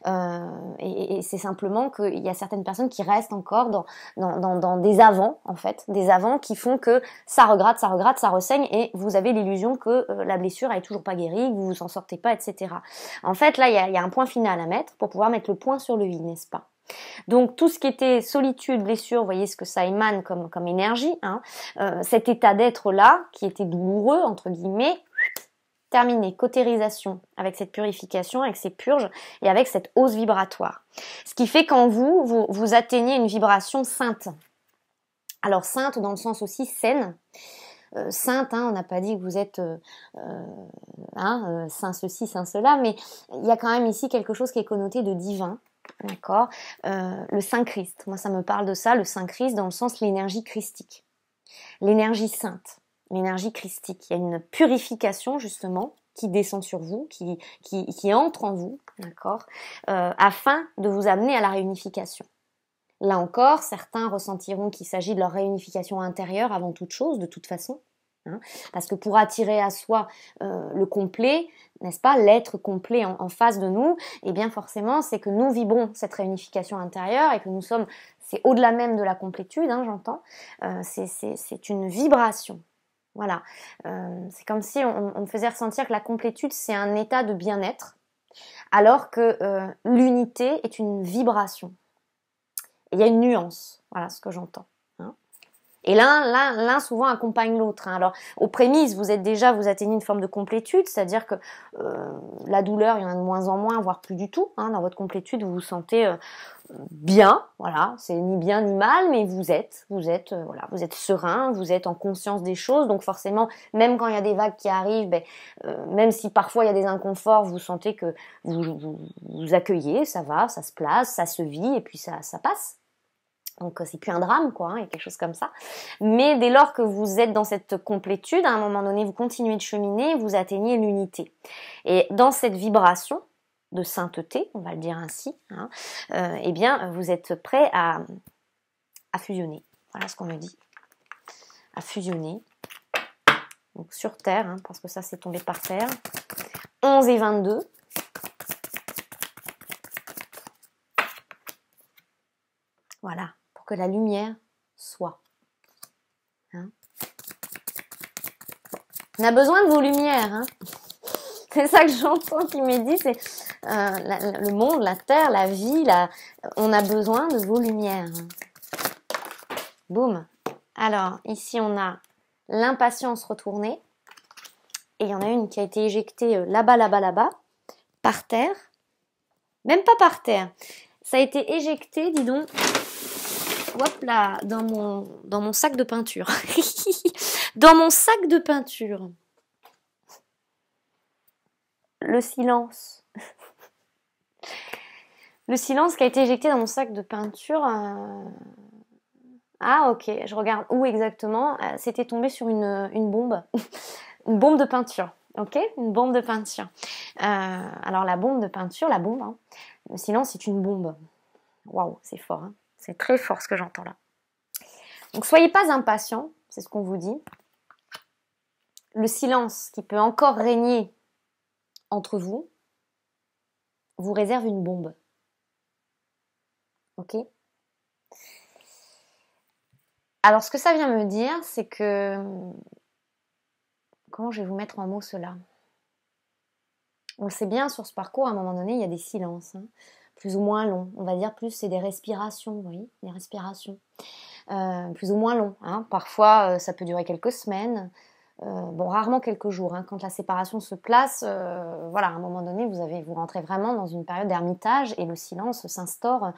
Euh, et, c'est simplement qu'il y a certaines personnes qui restent encore dans, dans, dans, des avants, en fait, des avants qui font que ça regrette, ça regrette, ça ressaigne, et vous avez l'illusion que euh, la blessure n'est est toujours pas guérie, que vous vous en sortez pas, etc. En fait, là, il y a, y a un point final à mettre pour pouvoir mettre le point sur le i, n'est-ce pas donc tout ce qui était solitude, blessure, vous voyez ce que ça émane comme, comme énergie, hein, euh, cet état d'être-là, qui était douloureux, entre guillemets, terminé, cautérisation, avec cette purification, avec ces purges et avec cette hausse vibratoire. Ce qui fait qu'en vous, vous, atteignez une vibration sainte. Alors sainte dans le sens aussi saine. Euh, sainte, hein, on n'a pas dit que vous êtes euh, hein, saint ceci, saint cela, mais il y a quand même ici quelque chose qui est connoté de divin, D'accord euh, Le Saint Christ, moi ça me parle de ça, le Saint Christ dans le sens l'énergie christique, l'énergie sainte, l'énergie christique. Il y a une purification justement qui descend sur vous, qui, qui, entre en vous, d'accord euh, Afin de vous amener à la réunification. Là encore, certains ressentiront qu'il s'agit de leur réunification intérieure avant toute chose, de toute façon, Hein. parce que pour attirer à soi euh, le complet, n'est-ce pas, l'être complet en, face de nous, et eh bien forcément, c'est que nous vibrons cette réunification intérieure et que nous sommes, c'est au-delà même de la complétude, hein, j'entends, euh, c'est une vibration. Voilà, euh, c'est comme si on, on, me faisait ressentir que la complétude, c'est un état de bien-être, alors que l'unité est une vibration. Il y a une nuance, voilà ce que j'entends. Et l'un, l'un, l'un souvent accompagne l'autre. Hein. Alors, aux prémices, vous êtes déjà, vous atteignez une forme de complétude, c'est-à-dire que euh, la douleur, il y en a de moins en moins, voire plus du tout. Hein. Dans votre complétude, vous vous sentez euh, bien, voilà, c'est ni bien ni mal, mais vous êtes, vous êtes, euh, voilà, vous êtes serein, vous êtes en conscience des choses, donc forcément, même quand il y a des vagues qui arrivent, ben, même si parfois il y a des inconforts, vous sentez que vous, vous, accueillez, ça va, ça se place, ça se vit, et puis ça passe. Donc euh, c'est plus un drame quoi, y hein, a quelque chose comme ça. Mais dès lors que vous êtes dans cette complétude, à un moment donné, vous continuez de cheminer, vous atteignez l'unité. Et dans cette vibration de sainteté, on va le dire ainsi, hein, euh, eh bien vous êtes prêt à, fusionner. Voilà ce qu'on me dit. À fusionner. Donc sur Terre, hein, parce que ça c'est tombé par terre. 11 et 22. que la lumière soit. Hein. on a besoin de vos lumières. Hein. [LAUGHS] c'est ça que j'entends qui m'est dit, c'est euh, le monde, la terre, la vie, on a besoin de vos lumières. Hein. Boum. Alors, ici, on a l'impatience retournée. Et il y en a une qui a été éjectée euh, là-bas, là-bas, là-bas, par terre. Même pas par terre. Ça a été éjecté, dis donc, hop là, dans mon, dans mon sac de peinture. [LAUGHS] dans mon sac de peinture. Le silence. [LAUGHS] Le silence qui a été éjecté dans mon sac de peinture. Euh, ah ok, je regarde où exactement. Euh, c'était tombé sur une, bombe. [LAUGHS] une bombe de peinture. Ok Une bombe de peinture. Euh, alors la bombe de peinture, la bombe. Hein. Le silence est une bombe. Waouh, c'est fort. Hein. C'est très fort ce que j'entends là. Donc soyez pas impatients, c'est ce qu'on vous dit. Le silence qui peut encore régner entre vous vous réserve une bombe. Ok Alors ce que ça vient me dire, c'est que... Comment je vais vous mettre en mots cela On le sait bien sur ce parcours, à un moment donné, il y a des silences. Hein plus ou moins long, On va dire plus, c'est des respirations, oui, des respirations. Euh, plus ou moins longs. Hein. Parfois, euh, ça peut durer quelques semaines. Euh, bon, rarement quelques jours. Hein. Quand la séparation se place, voilà, à un moment donné, vous, avez, vous rentrez vraiment dans une période d'ermitage et le silence s'instaure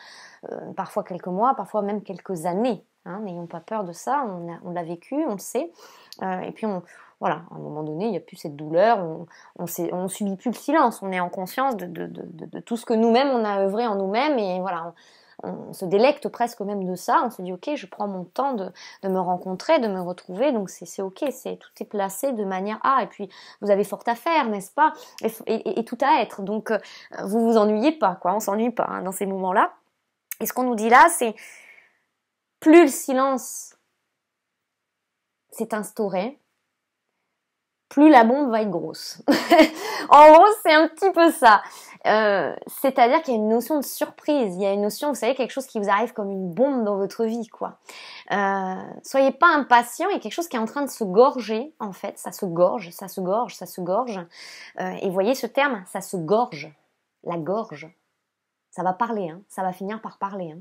parfois quelques mois, parfois même quelques années. Hein. N'ayons pas peur de ça, on l'a vécu, on le sait. et puis on, voilà, à un moment donné, il n'y a plus cette douleur, on ne subit plus le silence, on est en conscience de, tout ce que nous-mêmes, on a œuvré en nous-mêmes, et voilà, on, se délecte presque même de ça, on se dit, ok, je prends mon temps de, me rencontrer, de me retrouver, donc c'est ok, c'est tout est placé de manière à, ah, et puis vous avez fort à faire, n'est-ce pas, et, tout à être, donc euh, vous vous ennuyez pas, quoi, on s'ennuie pas hein, dans ces moments-là. Et ce qu'on nous dit là, c'est plus le silence s'est instauré, plus la bombe va être grosse. [LAUGHS] en gros, c'est un petit peu ça. Euh, c'est-à-dire qu'il y a une notion de surprise, il y a une notion, vous savez, quelque chose qui vous arrive comme une bombe dans votre vie, quoi. Euh, soyez pas impatient, il y a quelque chose qui est en train de se gorger, en fait, ça se gorge, ça se gorge, ça se gorge. Euh, et voyez ce terme, ça se gorge, la gorge. Ça va parler, hein. ça va finir par parler. Hein.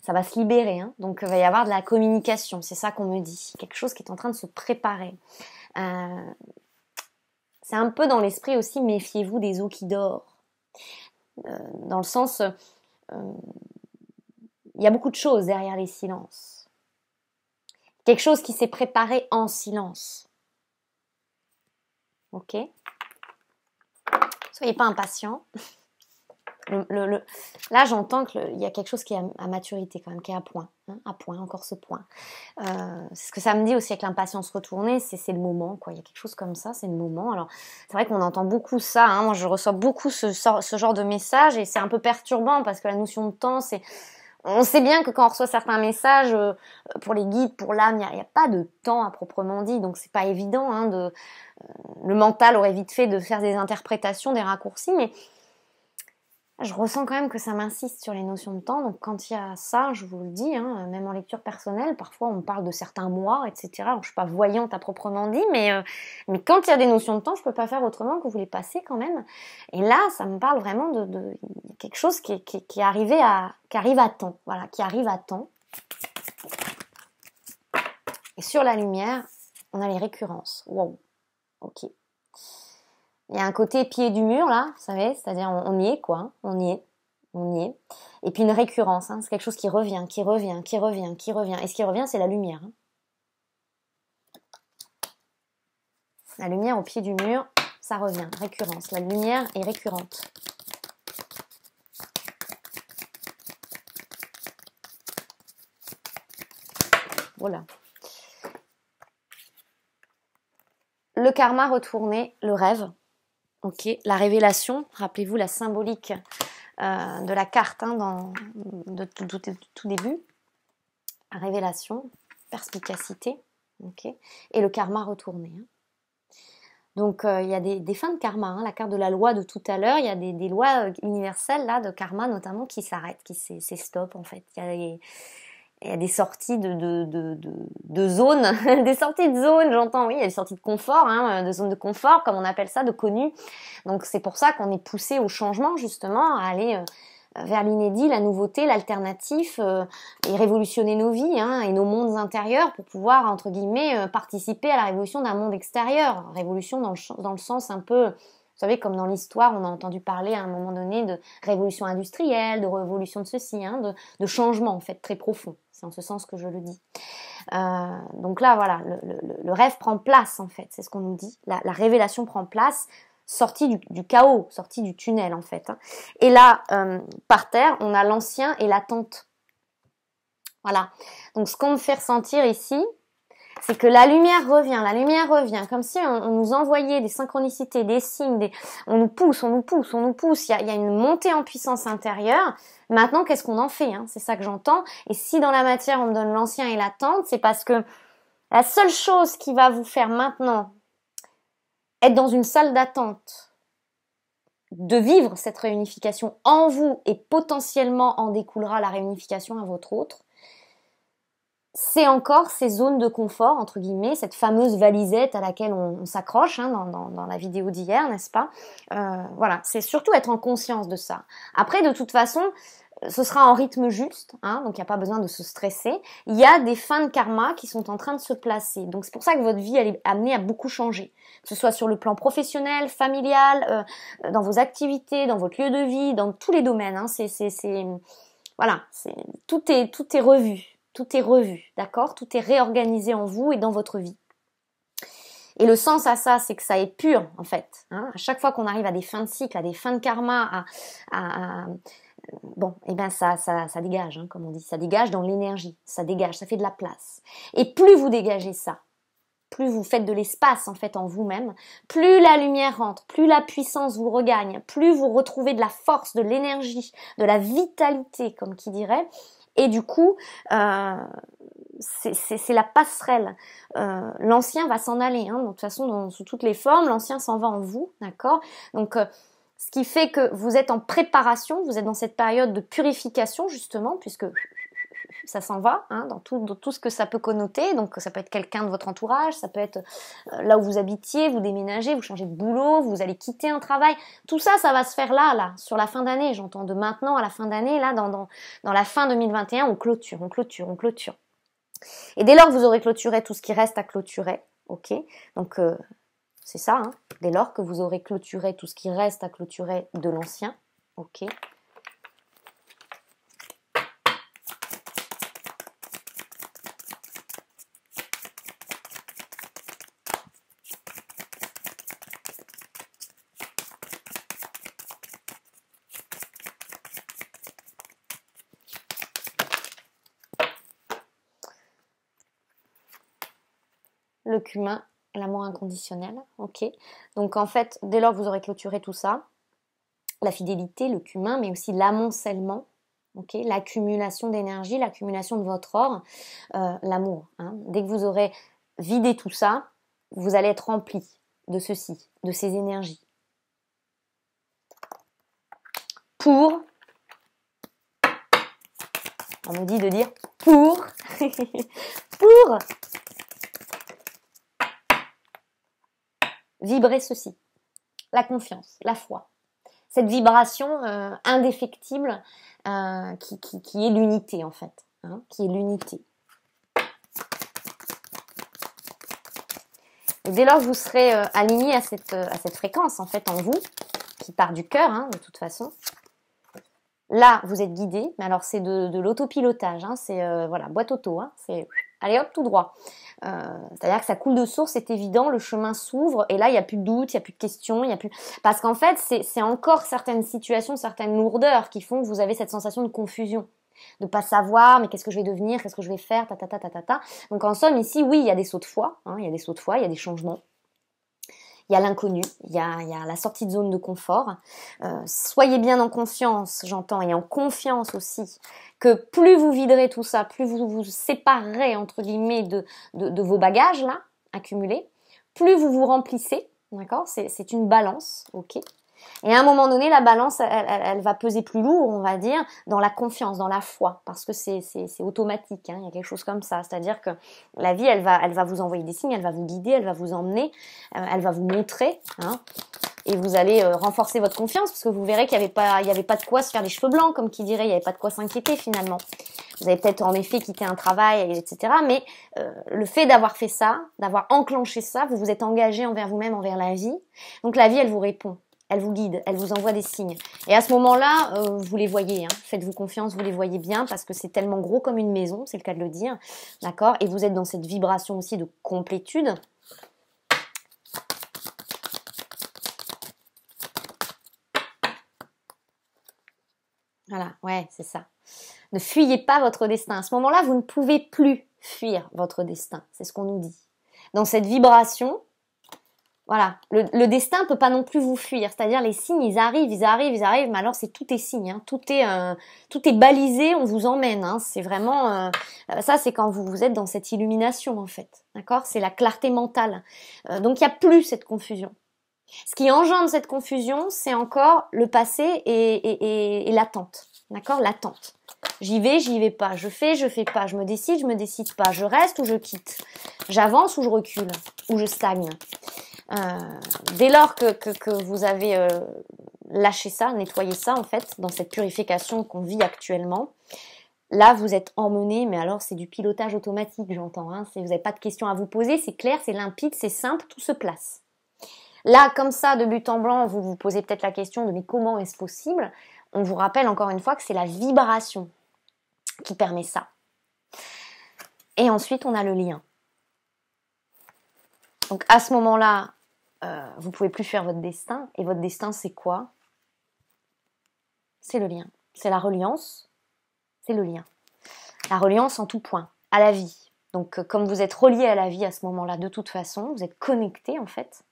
ça va se libérer. Hein. Donc il va y avoir de la communication, c'est ça qu'on me dit. Quelque chose qui est en train de se préparer. Euh, c'est un peu dans l'esprit aussi méfiez-vous des eaux qui dorent. Euh, dans le sens, euh, il y a beaucoup de choses derrière les silences. Quelque chose qui s'est préparé en silence. Ok Soyez pas impatients. [LAUGHS] Là, j'entends qu'il y a quelque chose qui est à, maturité quand même, qui est à point, hein, à point, encore ce point. Euh, c'est ce que ça me dit aussi avec l'impatience retournée, c'est le moment, quoi. Il y a quelque chose comme ça, c'est le moment. Alors, c'est vrai qu'on entend beaucoup ça. Hein. Moi, je reçois beaucoup ce, genre de message et c'est un peu perturbant parce que la notion de temps, c'est on sait bien que quand on reçoit certains messages euh, pour les guides, pour l'âme, il n'y a, pas de temps à proprement dit, donc c'est pas évident. Hein, de, euh, le mental aurait vite fait de faire des interprétations, des raccourcis, mais je ressens quand même que ça m'insiste sur les notions de temps. Donc quand il y a ça, je vous le dis, hein, même en lecture personnelle, parfois on parle de certains mois, etc. Alors, je suis pas voyante à proprement dit, mais, euh, mais quand il y a des notions de temps, je peux pas faire autrement que vous les passer quand même. Et là, ça me parle vraiment de, quelque chose qui, à, qui arrive à temps. Voilà, qui arrive à temps. Et sur la lumière, on a les récurrences. Wow. Ok. Il y a un côté pied du mur, là, vous savez, c'est-à-dire on, y est, quoi. Hein, on y est. On y est. Et puis une récurrence, hein, c'est quelque chose qui revient, qui revient, qui revient, qui revient. Et ce qui revient, c'est la lumière. Hein. La lumière au pied du mur, ça revient, récurrence. La lumière est récurrente. Voilà. Le karma retourné, le rêve. Ok, la révélation, rappelez-vous la symbolique euh, de la carte hein, de, tout, début. Révélation, perspicacité, ok, et le karma retourné. Hein. Donc euh, il y a des, fins de karma, hein. la carte de la loi de tout à l'heure, il y a des, lois euh, universelles là de karma notamment qui s'arrêtent, qui stop en fait. Il y a il y a des sorties de, de, de, de, de zone, [LAUGHS] des sorties de zones, j'entends, oui, il y a des sorties de confort, hein, de zones de confort, comme on appelle ça, de connu. Donc c'est pour ça qu'on est poussé au changement, justement, à aller euh, vers l'inédit, la nouveauté, l'alternatif, euh, et révolutionner nos vies hein, et nos mondes intérieurs pour pouvoir, entre guillemets, euh, participer à la révolution d'un monde extérieur. Révolution dans le, dans le sens un peu vous savez, comme dans l'histoire, on a entendu parler à un moment donné de révolution industrielle, de révolution de ceci, hein, de, changement en fait très profond. C'est en ce sens que je le dis. Euh, donc là, voilà, le, rêve prend place en fait, c'est ce qu'on nous dit. La, révélation prend place, sortie du, chaos, sortie du tunnel en fait. Hein. Et là, euh, par terre, on a l'ancien et l'attente. Voilà. Donc ce qu'on me fait ressentir ici, c'est que la lumière revient, la lumière revient, comme si on, nous envoyait des synchronicités, des signes, des... on nous pousse, on nous pousse, on nous pousse, il y a, une montée en puissance intérieure. Maintenant, qu'est-ce qu'on en fait hein C'est ça que j'entends. Et si dans la matière, on me donne l'ancien et l'attente, c'est parce que la seule chose qui va vous faire maintenant être dans une salle d'attente, de vivre cette réunification en vous et potentiellement en découlera la réunification à votre autre, c'est encore ces zones de confort, entre guillemets, cette fameuse valisette à laquelle on, s'accroche hein, dans, la vidéo d'hier, n'est-ce pas euh, Voilà, c'est surtout être en conscience de ça. Après, de toute façon, ce sera en rythme juste, hein, donc il n'y a pas besoin de se stresser. Il y a des fins de karma qui sont en train de se placer. Donc c'est pour ça que votre vie, est amenée à beaucoup changer. Que ce soit sur le plan professionnel, familial, euh, euh, dans vos activités, dans votre lieu de vie, dans tous les domaines. Hein. c'est, voilà, tout, est, tout est revu. Tout est revu, d'accord Tout est réorganisé en vous et dans votre vie. Et le sens à ça, c'est que ça est pur, en fait. Hein. à chaque fois qu'on arrive à des fins de cycle, à des fins de karma, à, bon, et eh ben ça, ça, ça dégage, hein, comme on dit, ça dégage dans l'énergie, ça dégage, ça fait de la place. Et plus vous dégagez ça, plus vous faites de l'espace en fait en vous-même, plus la lumière rentre, plus la puissance vous regagne, plus vous retrouvez de la force, de l'énergie, de la vitalité, comme qui dirait, et du coup, euh, c'est la passerelle. Euh, l'ancien va s'en aller. Hein, de toute façon, sous toutes les formes, l'ancien s'en va en vous, d'accord Donc, euh, ce qui fait que vous êtes en préparation, vous êtes dans cette période de purification justement, puisque ça s'en va, hein, dans, tout, ce que ça peut connoter. Donc ça peut être quelqu'un de votre entourage, ça peut être euh, là où vous habitiez, vous déménagez, vous changez de boulot, vous allez quitter un travail. Tout ça, ça va se faire là, là, sur la fin d'année. J'entends de maintenant à la fin d'année, là, dans, la fin 2021, on clôture, on clôture, on clôture. Et dès lors que vous aurez clôturé tout ce qui reste à clôturer, ok Donc euh, c'est ça, hein, dès lors que vous aurez clôturé tout ce qui reste à clôturer de l'ancien, ok humain, l'amour inconditionnel. Ok. Donc en fait, dès lors vous aurez clôturé tout ça, la fidélité, le cumin, mais aussi l'amoncellement, l'accumulation d'énergie, l'accumulation de votre or, euh, l'amour. Hein. Dès que vous aurez vidé tout ça, vous allez être rempli de ceci, de ces énergies. Pour, on me dit de dire pour, [LAUGHS] pour vibrer ceci. La confiance, la foi. Cette vibration euh, indéfectible euh, qui, est l'unité en fait. Hein, qui est l'unité. dès lors vous serez euh, aligné à cette, à cette fréquence en fait en vous, qui part du cœur hein, de toute façon, là vous êtes guidé, mais alors c'est de, l'autopilotage, hein, c'est voilà, boîte auto, c'est allez hop tout droit. Euh, c'est-à-dire que ça coule de source, c'est évident, le chemin s'ouvre et là, il n'y a plus de doute, il n'y a plus de questions, il a plus... Parce qu'en fait, c'est encore certaines situations, certaines lourdeurs qui font que vous avez cette sensation de confusion de pas savoir, mais qu'est-ce que je vais devenir, qu'est-ce que je vais faire, ta ta ta ta ta ta. Donc en somme, ici, oui, il y a des sauts de foi, hein, il y a des sauts de foi, il y a des changements, il y a l'inconnu, il y a, la sortie de zone de confort. Euh, soyez bien en confiance, j'entends, et en confiance aussi, que plus vous viderez tout ça, plus vous vous séparerez, entre guillemets, de vos bagages, là, accumulés, plus vous vous remplissez, d'accord c'est, une balance, ok et à un moment donné, la balance, elle, va peser plus lourd, on va dire, dans la confiance, dans la foi, parce que c'est automatique, hein, il y a quelque chose comme ça. C'est-à-dire que la vie, elle va, elle va vous envoyer des signes, elle va vous guider, elle va vous emmener, euh, elle va vous montrer. Hein. et vous allez euh, renforcer votre confiance, parce que vous verrez qu'il n'y avait, pas, il avait pas de quoi se faire les cheveux blancs, comme qui dirait, il n'y avait pas de quoi s'inquiéter finalement. Vous avez peut-être en effet quitté un travail, etc. Mais euh, le fait d'avoir fait ça, d'avoir enclenché ça, vous vous êtes engagé envers vous-même, envers la vie. Donc la vie, elle vous répond elle vous guide, elle vous envoie des signes. Et à ce moment-là, euh, vous les voyez, hein. faites-vous confiance, vous les voyez bien, parce que c'est tellement gros comme une maison, c'est le cas de le dire, d'accord Et vous êtes dans cette vibration aussi de complétude. Voilà, ouais, c'est ça. Ne fuyez pas votre destin. À ce moment-là, vous ne pouvez plus fuir votre destin. C'est ce qu'on nous dit. Dans cette vibration, voilà, le, destin destin peut pas non plus vous fuir. C'est-à-dire les signes, ils arrivent, ils arrivent, ils arrivent. Mais alors c'est tout est signe, hein. tout est euh, tout est balisé, on vous emmène. Hein. C'est vraiment euh, ça, c'est quand vous vous êtes dans cette illumination en fait, d'accord C'est la clarté mentale. Euh, donc il y a plus cette confusion. Ce qui engendre cette confusion, c'est encore le passé et, et l'attente, d'accord L'attente. J'y vais, j'y vais pas. Je fais, je fais pas. Je me décide, je me décide pas. Je reste ou je quitte. J'avance ou je recule ou je stagne. Euh, dès lors que, vous avez euh, lâché ça, nettoyé ça en fait, dans cette purification qu'on vit actuellement, là vous êtes emmené, mais alors c'est du pilotage automatique, j'entends. Hein. vous n'avez pas de questions à vous poser, c'est clair, c'est limpide, c'est simple, tout se place. Là, comme ça, de but en blanc, vous vous posez peut-être la question de mais comment est-ce possible On vous rappelle encore une fois que c'est la vibration qui permet ça. Et ensuite, on a le lien. Donc à ce moment-là, euh, vous pouvez plus faire votre destin. Et votre destin, c'est quoi C'est le lien. C'est la reliance. C'est le lien. La reliance en tout point, à la vie. Donc, euh, comme vous êtes relié à la vie à ce moment-là, de toute façon, vous êtes connecté en fait.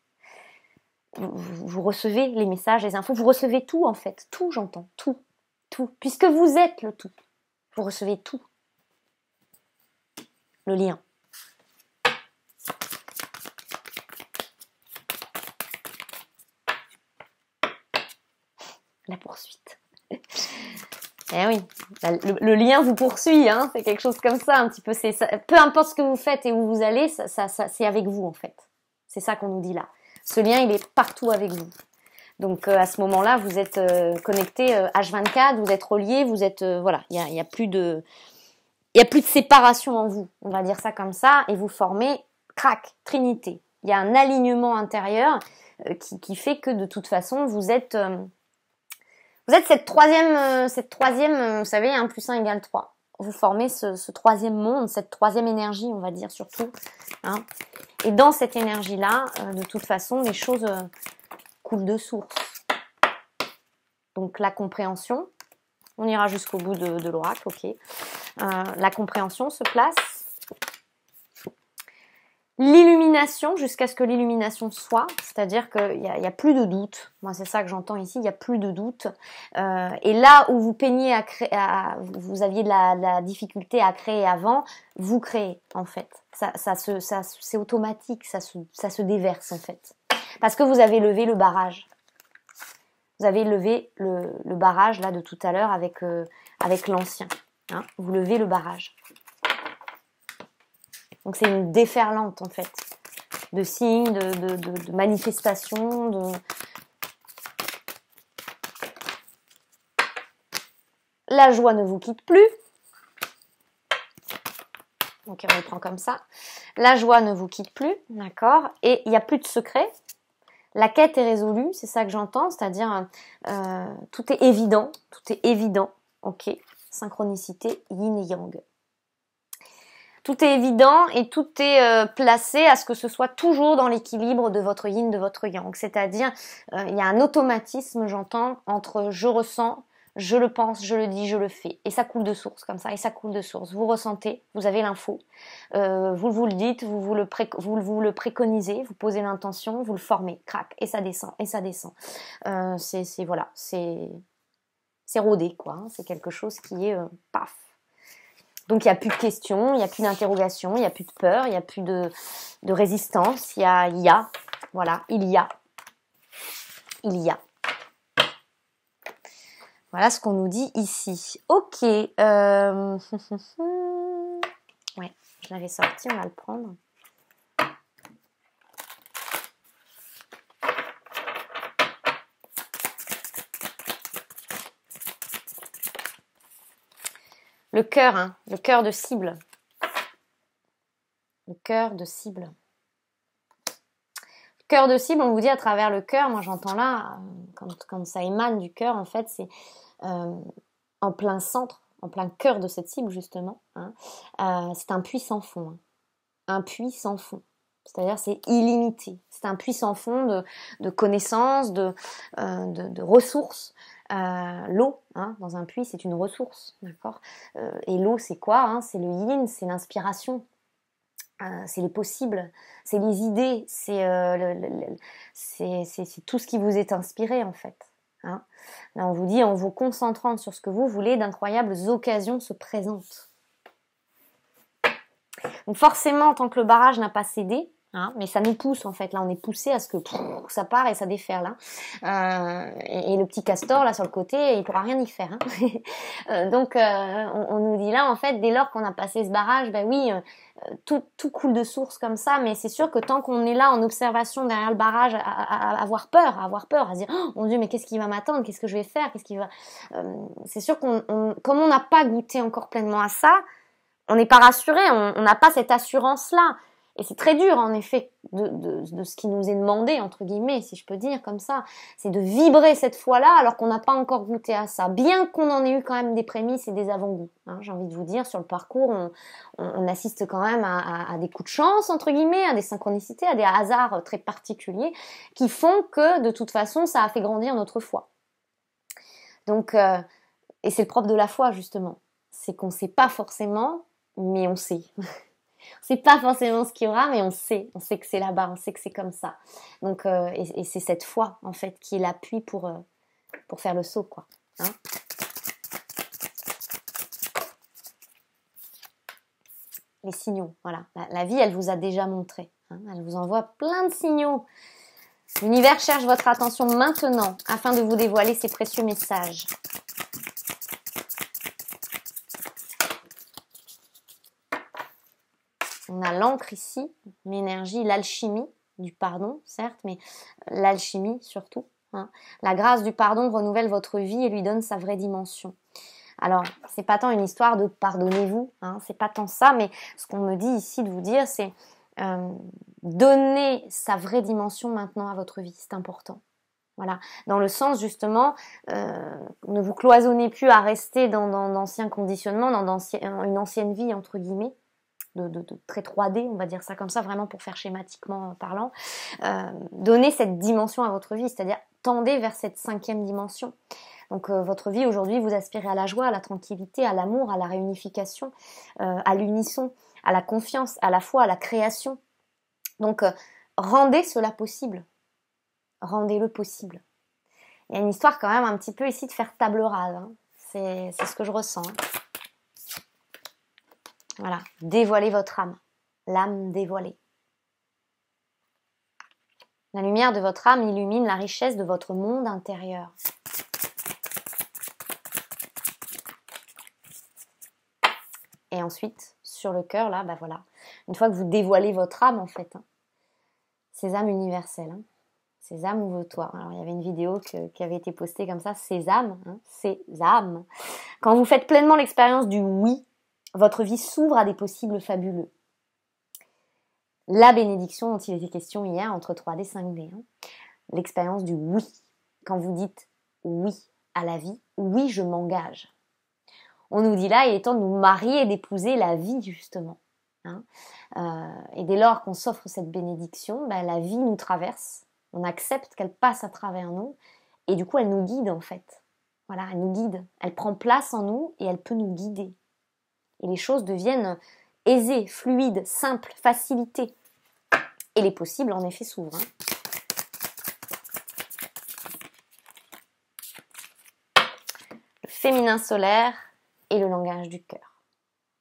Vous, vous recevez les messages, les infos, vous recevez tout en fait. Tout, j'entends. Tout. Tout. Puisque vous êtes le tout. Vous recevez tout. Le lien. la poursuite. [LAUGHS] eh oui, bah, le, lien vous poursuit, hein, c'est quelque chose comme ça, un petit peu. C'est peu importe ce que vous faites et où vous allez, ça, ça, c'est avec vous en fait. C'est ça qu'on nous dit là. Ce lien, il est partout avec vous. Donc euh, à ce moment-là, vous êtes euh, connecté H24, euh, vous êtes relié, vous êtes voilà, il y a, plus de il y a plus de séparation en vous. On va dire ça comme ça et vous formez crac, trinité. Il y a un alignement intérieur qui, qui, fait que de toute façon, vous êtes vous êtes cette troisième, euh, cette troisième, euh, vous savez, 1 plus 1 égale 3. Vous formez ce, troisième monde, cette troisième énergie, on va dire surtout. Hein. Et dans cette énergie-là, euh, de toute façon, les choses coulent de source. Donc la compréhension, on ira jusqu'au bout de, l'oracle, ok. la compréhension se place l'illumination jusqu'à ce que l'illumination soit, c'est-à-dire qu'il n'y a, plus de doute. Moi, c'est ça que j'entends ici, il n'y a plus de doute. Euh, et là où vous peigniez à créer, vous aviez de la, difficulté à créer avant, vous créez en fait. Ça, c'est automatique, ça se, déverse en fait, parce que vous avez levé le barrage. Vous avez levé le, barrage là de tout à l'heure avec euh, avec l'ancien. Hein. vous levez le barrage. Donc c'est une déferlante en fait de signes, de, manifestations, de... La joie ne vous quitte plus. Donc on le prend comme ça. La joie ne vous quitte plus, d'accord Et il n'y a plus de secret. La quête est résolue, c'est ça que j'entends, c'est-à-dire euh, tout est évident, tout est évident, ok Synchronicité, yin et yang. Tout est évident et tout est euh, placé à ce que ce soit toujours dans l'équilibre de votre yin, de votre yang. C'est-à-dire, euh, il y a un automatisme, j'entends, entre je ressens, je le pense, je le dis, je le fais. Et ça coule de source comme ça, et ça coule de source. Vous ressentez, vous avez l'info, euh, vous vous le dites, vous vous le, préconisez, vous posez l'intention, vous le formez, crac, et ça descend, et ça descend. c'est voilà, c'est rodé quoi. Hein. C'est quelque chose qui est paf donc il n'y a plus de questions, il n'y a plus d'interrogations, il n'y a plus de peur, il n'y a plus de, résistance, il y a, voilà, il y a. Il y a. Voilà ce qu'on nous dit ici. Ok. Euh, [LAUGHS] ouais, je l'avais sorti, on va le prendre. Le cœur, hein. le cœur de cible. Le cœur de cible. Le cœur de cible, on vous dit à travers le cœur, moi j'entends là, euh, quand, ça émane du cœur, en fait, c'est euh, en plein centre, en plein cœur de cette cible, justement. Hein, euh, c'est un puits sans fond. Hein. un puits sans fond. C'est-à-dire c'est illimité. C'est un puits sans fond de, connaissances, de, ressources, euh, l'eau, hein, dans un puits, c'est une ressource, d'accord euh, Et l'eau, c'est quoi hein C'est le yin, c'est l'inspiration, euh, c'est les possibles, c'est les idées, c'est, tout ce qui vous est inspiré, en fait. Hein Là, on vous dit, en vous concentrant sur ce que vous voulez, d'incroyables occasions se présentent. Donc forcément, tant que le barrage n'a pas cédé, Hein, mais ça nous pousse en fait. Là, on est poussé à ce que ça part et ça déferle. là hein. euh, et, le petit castor là sur le côté, il pourra rien y faire. Hein. [LAUGHS] Euh, donc, euh, on, nous dit là en fait, dès lors qu'on a passé ce barrage, ben oui, tout, coule de source comme ça. Mais c'est sûr que tant qu'on est là en observation derrière le barrage, à, avoir peur, à avoir peur, à se dire, oh, mon Dieu, mais qu'est-ce qui va m'attendre Qu'est-ce que je vais faire Qu'est-ce qui va C'est sûr qu'on, comme on n'a pas goûté encore pleinement à ça, on n'est pas rassuré, on n'a pas cette assurance là. Et c'est très dur, en effet, de, ce qui nous est demandé, entre guillemets, si je peux dire comme ça. C'est de vibrer cette foi là alors qu'on n'a pas encore goûté à ça. Bien qu'on en ait eu quand même des prémices et des avant-goûts. Hein, j'ai envie de vous dire, sur le parcours, on, assiste quand même à, des coups de chance, entre guillemets, à des synchronicités, à des hasards euh, très particuliers qui font que, de toute façon, ça a fait grandir notre foi. Donc, euh, et c'est le propre de la foi, justement. C'est qu'on ne sait pas forcément, mais on sait. [LAUGHS] On sait pas forcément ce qu'il y aura, mais on sait, on sait que c'est là-bas, on sait que c'est comme ça. Donc, euh, et, c'est cette foi en fait qui est l'appui pour, euh, pour faire le saut, quoi. Hein. les signaux, voilà. La, vie, elle vous a déjà montré. Hein. elle vous envoie plein de signaux. L'univers cherche votre attention maintenant afin de vous dévoiler ses précieux messages. l'encre ici, l'énergie, l'alchimie du pardon, certes, mais l'alchimie surtout. Hein. La grâce du pardon renouvelle votre vie et lui donne sa vraie dimension. Alors, c'est pas tant une histoire de pardonnez-vous, hein, c'est pas tant ça, mais ce qu'on me dit ici de vous dire, c'est euh, donner sa vraie dimension maintenant à votre vie, c'est important. Voilà, dans le sens justement, euh, ne vous cloisonnez plus à rester dans d'anciens conditionnements, dans une ancienne vie entre guillemets, de, très 3D, on va dire ça comme ça, vraiment pour faire schématiquement euh, parlant, euh, donner donnez cette dimension à votre vie, c'est-à-dire tendez vers cette cinquième dimension. Donc euh, votre vie aujourd'hui, vous aspirez à la joie, à la tranquillité, à l'amour, à la réunification, à l'unisson, à la confiance, à la foi, à la création. Donc rendez cela possible. Rendez-le possible. Il y a une histoire quand même un petit peu ici de faire table rase. Hein. C'est ce que je ressens. Hein. Voilà, dévoilez votre âme, l'âme dévoilée. La lumière de votre âme illumine la richesse de votre monde intérieur. Et ensuite, sur le cœur, là, bah voilà. Une fois que vous dévoilez votre âme, en fait, hein, ces âmes universelles, hein, ces âmes ou toi. Alors, il y avait une vidéo qui avait été postée comme ça, ces âmes, hein, ces âmes. Quand vous faites pleinement l'expérience du oui, votre vie s'ouvre à des possibles fabuleux. La bénédiction dont il était question hier entre 3D et 5D, l'expérience du oui. Quand vous dites oui à la vie, oui, je m'engage. On nous dit là, il est temps de nous marier et d'épouser la vie, justement. Hein. Euh, et dès lors qu'on s'offre cette bénédiction, ben, la vie nous traverse, on accepte qu'elle passe à travers nous, et du coup, elle nous guide en fait. Voilà, elle nous guide. Elle prend place en nous et elle peut nous guider et les choses deviennent aisées, fluides, simples, facilitées. Et les possibles, en effet, s'ouvrent. Hein. Le féminin solaire et le langage du cœur.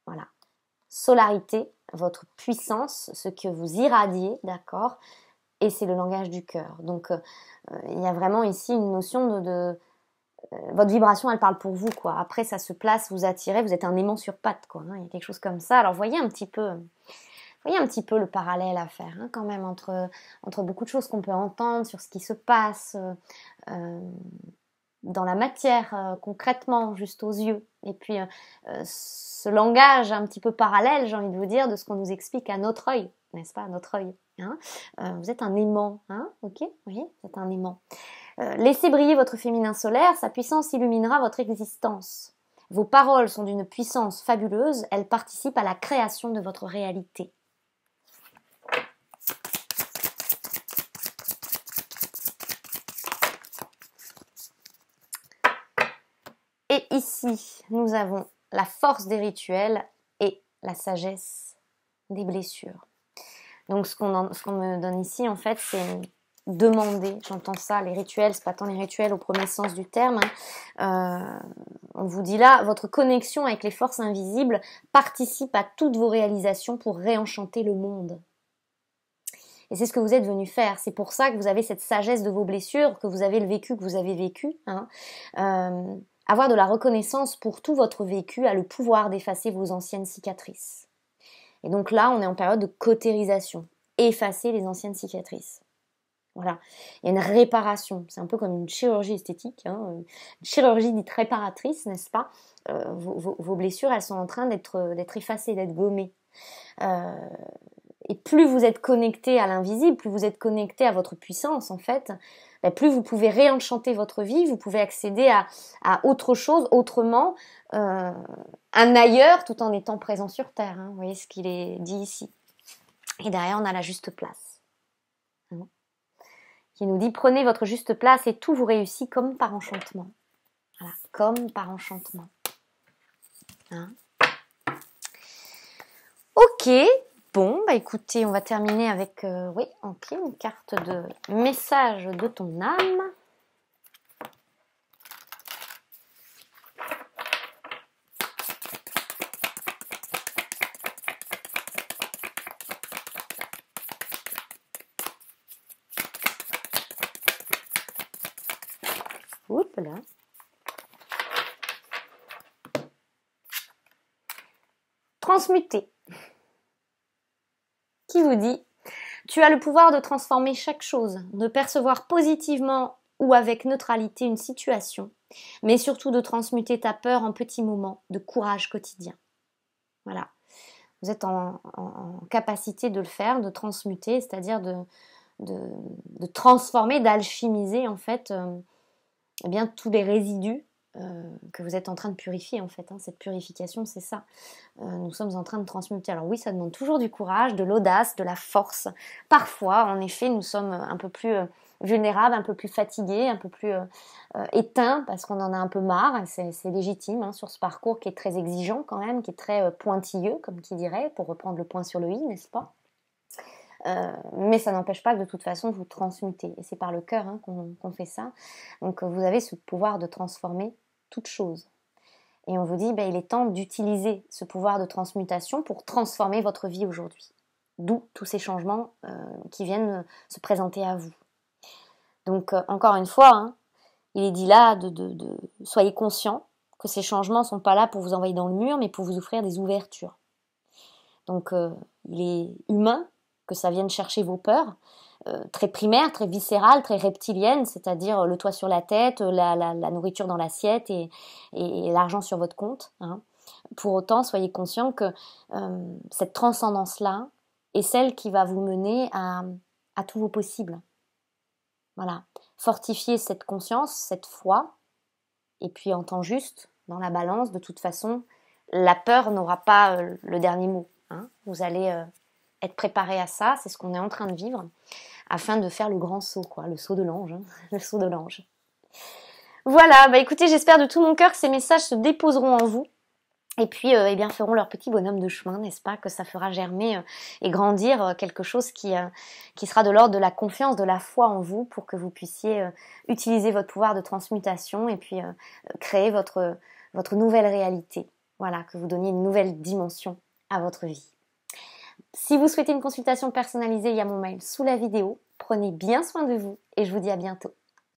Voilà. Solarité, votre puissance, ce que vous irradiez, d'accord et c'est le langage du cœur. Donc euh, il y a vraiment ici une notion de, euh, votre vibration, elle parle pour vous, quoi. Après, ça se place, vous attirez, vous êtes un aimant sur patte, quoi. Hein. Il y a quelque chose comme ça. Alors, voyez un petit peu, voyez un petit peu le parallèle à faire, hein, quand même, entre, entre beaucoup de choses qu'on peut entendre sur ce qui se passe euh, euh, dans la matière, concrètement, juste aux yeux. Et puis, ce langage un petit peu parallèle, j'ai envie de vous dire, de ce qu'on nous explique à notre œil, n'est-ce pas, à notre œil. Hein. vous êtes un aimant, hein ok Oui, vous êtes un aimant. Euh, laissez briller votre féminin solaire, sa puissance illuminera votre existence. Vos paroles sont d'une puissance fabuleuse, elles participent à la création de votre réalité. Et ici, nous avons la force des rituels et la sagesse des blessures. Donc ce qu'on me donne ici, en fait, c'est Demandez, J'entends ça, les rituels, c'est pas tant les rituels au premier sens du terme. Hein. Euh, on vous dit là, votre connexion avec les forces invisibles participe à toutes vos réalisations pour réenchanter le monde. Et c'est ce que vous êtes venu faire. C'est pour ça que vous avez cette sagesse de vos blessures, que vous avez le vécu que vous avez vécu. Hein. Euh, avoir de la reconnaissance pour tout votre vécu a le pouvoir d'effacer vos anciennes cicatrices. Et donc là, on est en période de cautérisation. Effacer les anciennes cicatrices. Voilà. Il y a une réparation. C'est un peu comme une chirurgie esthétique, hein. une chirurgie dite réparatrice, n'est-ce pas euh, vos, blessures, elles sont en train d'être, euh, effacées, d'être gommées. Euh, et plus vous êtes connecté à l'invisible, plus vous êtes connecté à votre puissance, en fait, ben, plus vous pouvez réenchanter votre vie, vous pouvez accéder à, autre chose, autrement, un ailleurs, tout en étant présent sur Terre. Hein. vous voyez ce qu'il est dit ici. Et derrière, on a la juste place qui nous dit prenez votre juste place et tout vous réussit comme par enchantement. Voilà, comme par enchantement. Hein. ok, bon, bah écoutez, on va terminer avec, euh, oui en une carte de message de ton âme. transmuter. Qui vous dit Tu as le pouvoir de transformer chaque chose, de percevoir positivement ou avec neutralité une situation, mais surtout de transmuter ta peur en petits moments de courage quotidien. Voilà. Vous êtes en, capacité de le faire, de transmuter, c'est-à-dire de, transformer, d'alchimiser en fait euh, eh bien tous les résidus euh, que vous êtes en train de purifier en fait. Hein. Cette purification, c'est ça. Euh, nous sommes en train de transmuter. Alors oui, ça demande toujours du courage, de l'audace, de la force. Parfois, en effet, nous sommes un peu plus euh, vulnérables, un peu plus fatigués, un peu plus éteints parce qu'on en a un peu marre. C'est légitime hein, sur ce parcours qui est très exigeant quand même, qui est très pointilleux, comme qui dirait, pour reprendre le point sur le i, n'est-ce pas mais ça n'empêche pas que de toute façon vous transmutez. Et c'est par le cœur hein, qu'on fait ça. Donc vous avez ce pouvoir de transformer toute chose. Et on vous dit, ben, il est temps d'utiliser ce pouvoir de transmutation pour transformer votre vie aujourd'hui. D'où tous ces changements euh, qui viennent euh, se présenter à vous. Donc, euh, encore une fois, hein, il est dit là de, de, soyez conscient que ces changements ne sont pas là pour vous envoyer dans le mur, mais pour vous offrir des ouvertures. Donc, il est humain que ça vienne chercher vos peurs, euh, très primaire, très viscérale, très reptilienne, c'est-à-dire euh, le toit sur la tête, euh, la, nourriture dans l'assiette et, l'argent sur votre compte. Hein. Pour autant, soyez conscient que cette transcendance-là est celle qui va vous mener à, tous vos possibles. Voilà. Fortifiez cette conscience, cette foi, et puis en temps juste, dans la balance, de toute façon, la peur n'aura pas le dernier mot. Hein. Vous allez être préparé à ça, c'est ce qu'on est en train de vivre afin de faire le grand saut, quoi, le saut de l'ange, hein, [LAUGHS] le saut de l'ange. Voilà, bah écoutez, j'espère de tout mon cœur que ces messages se déposeront en vous et puis euh, eh bien feront leur petit bonhomme de chemin, n'est-ce pas Que ça fera germer euh, et grandir euh, quelque chose qui, qui sera de l'ordre de la confiance, de la foi en vous pour que vous puissiez utiliser votre pouvoir de transmutation et puis créer votre, votre nouvelle réalité. Voilà, que vous donniez une nouvelle dimension à votre vie. Si vous souhaitez une consultation personnalisée, il y a mon mail sous la vidéo. Prenez bien soin de vous et je vous dis à bientôt.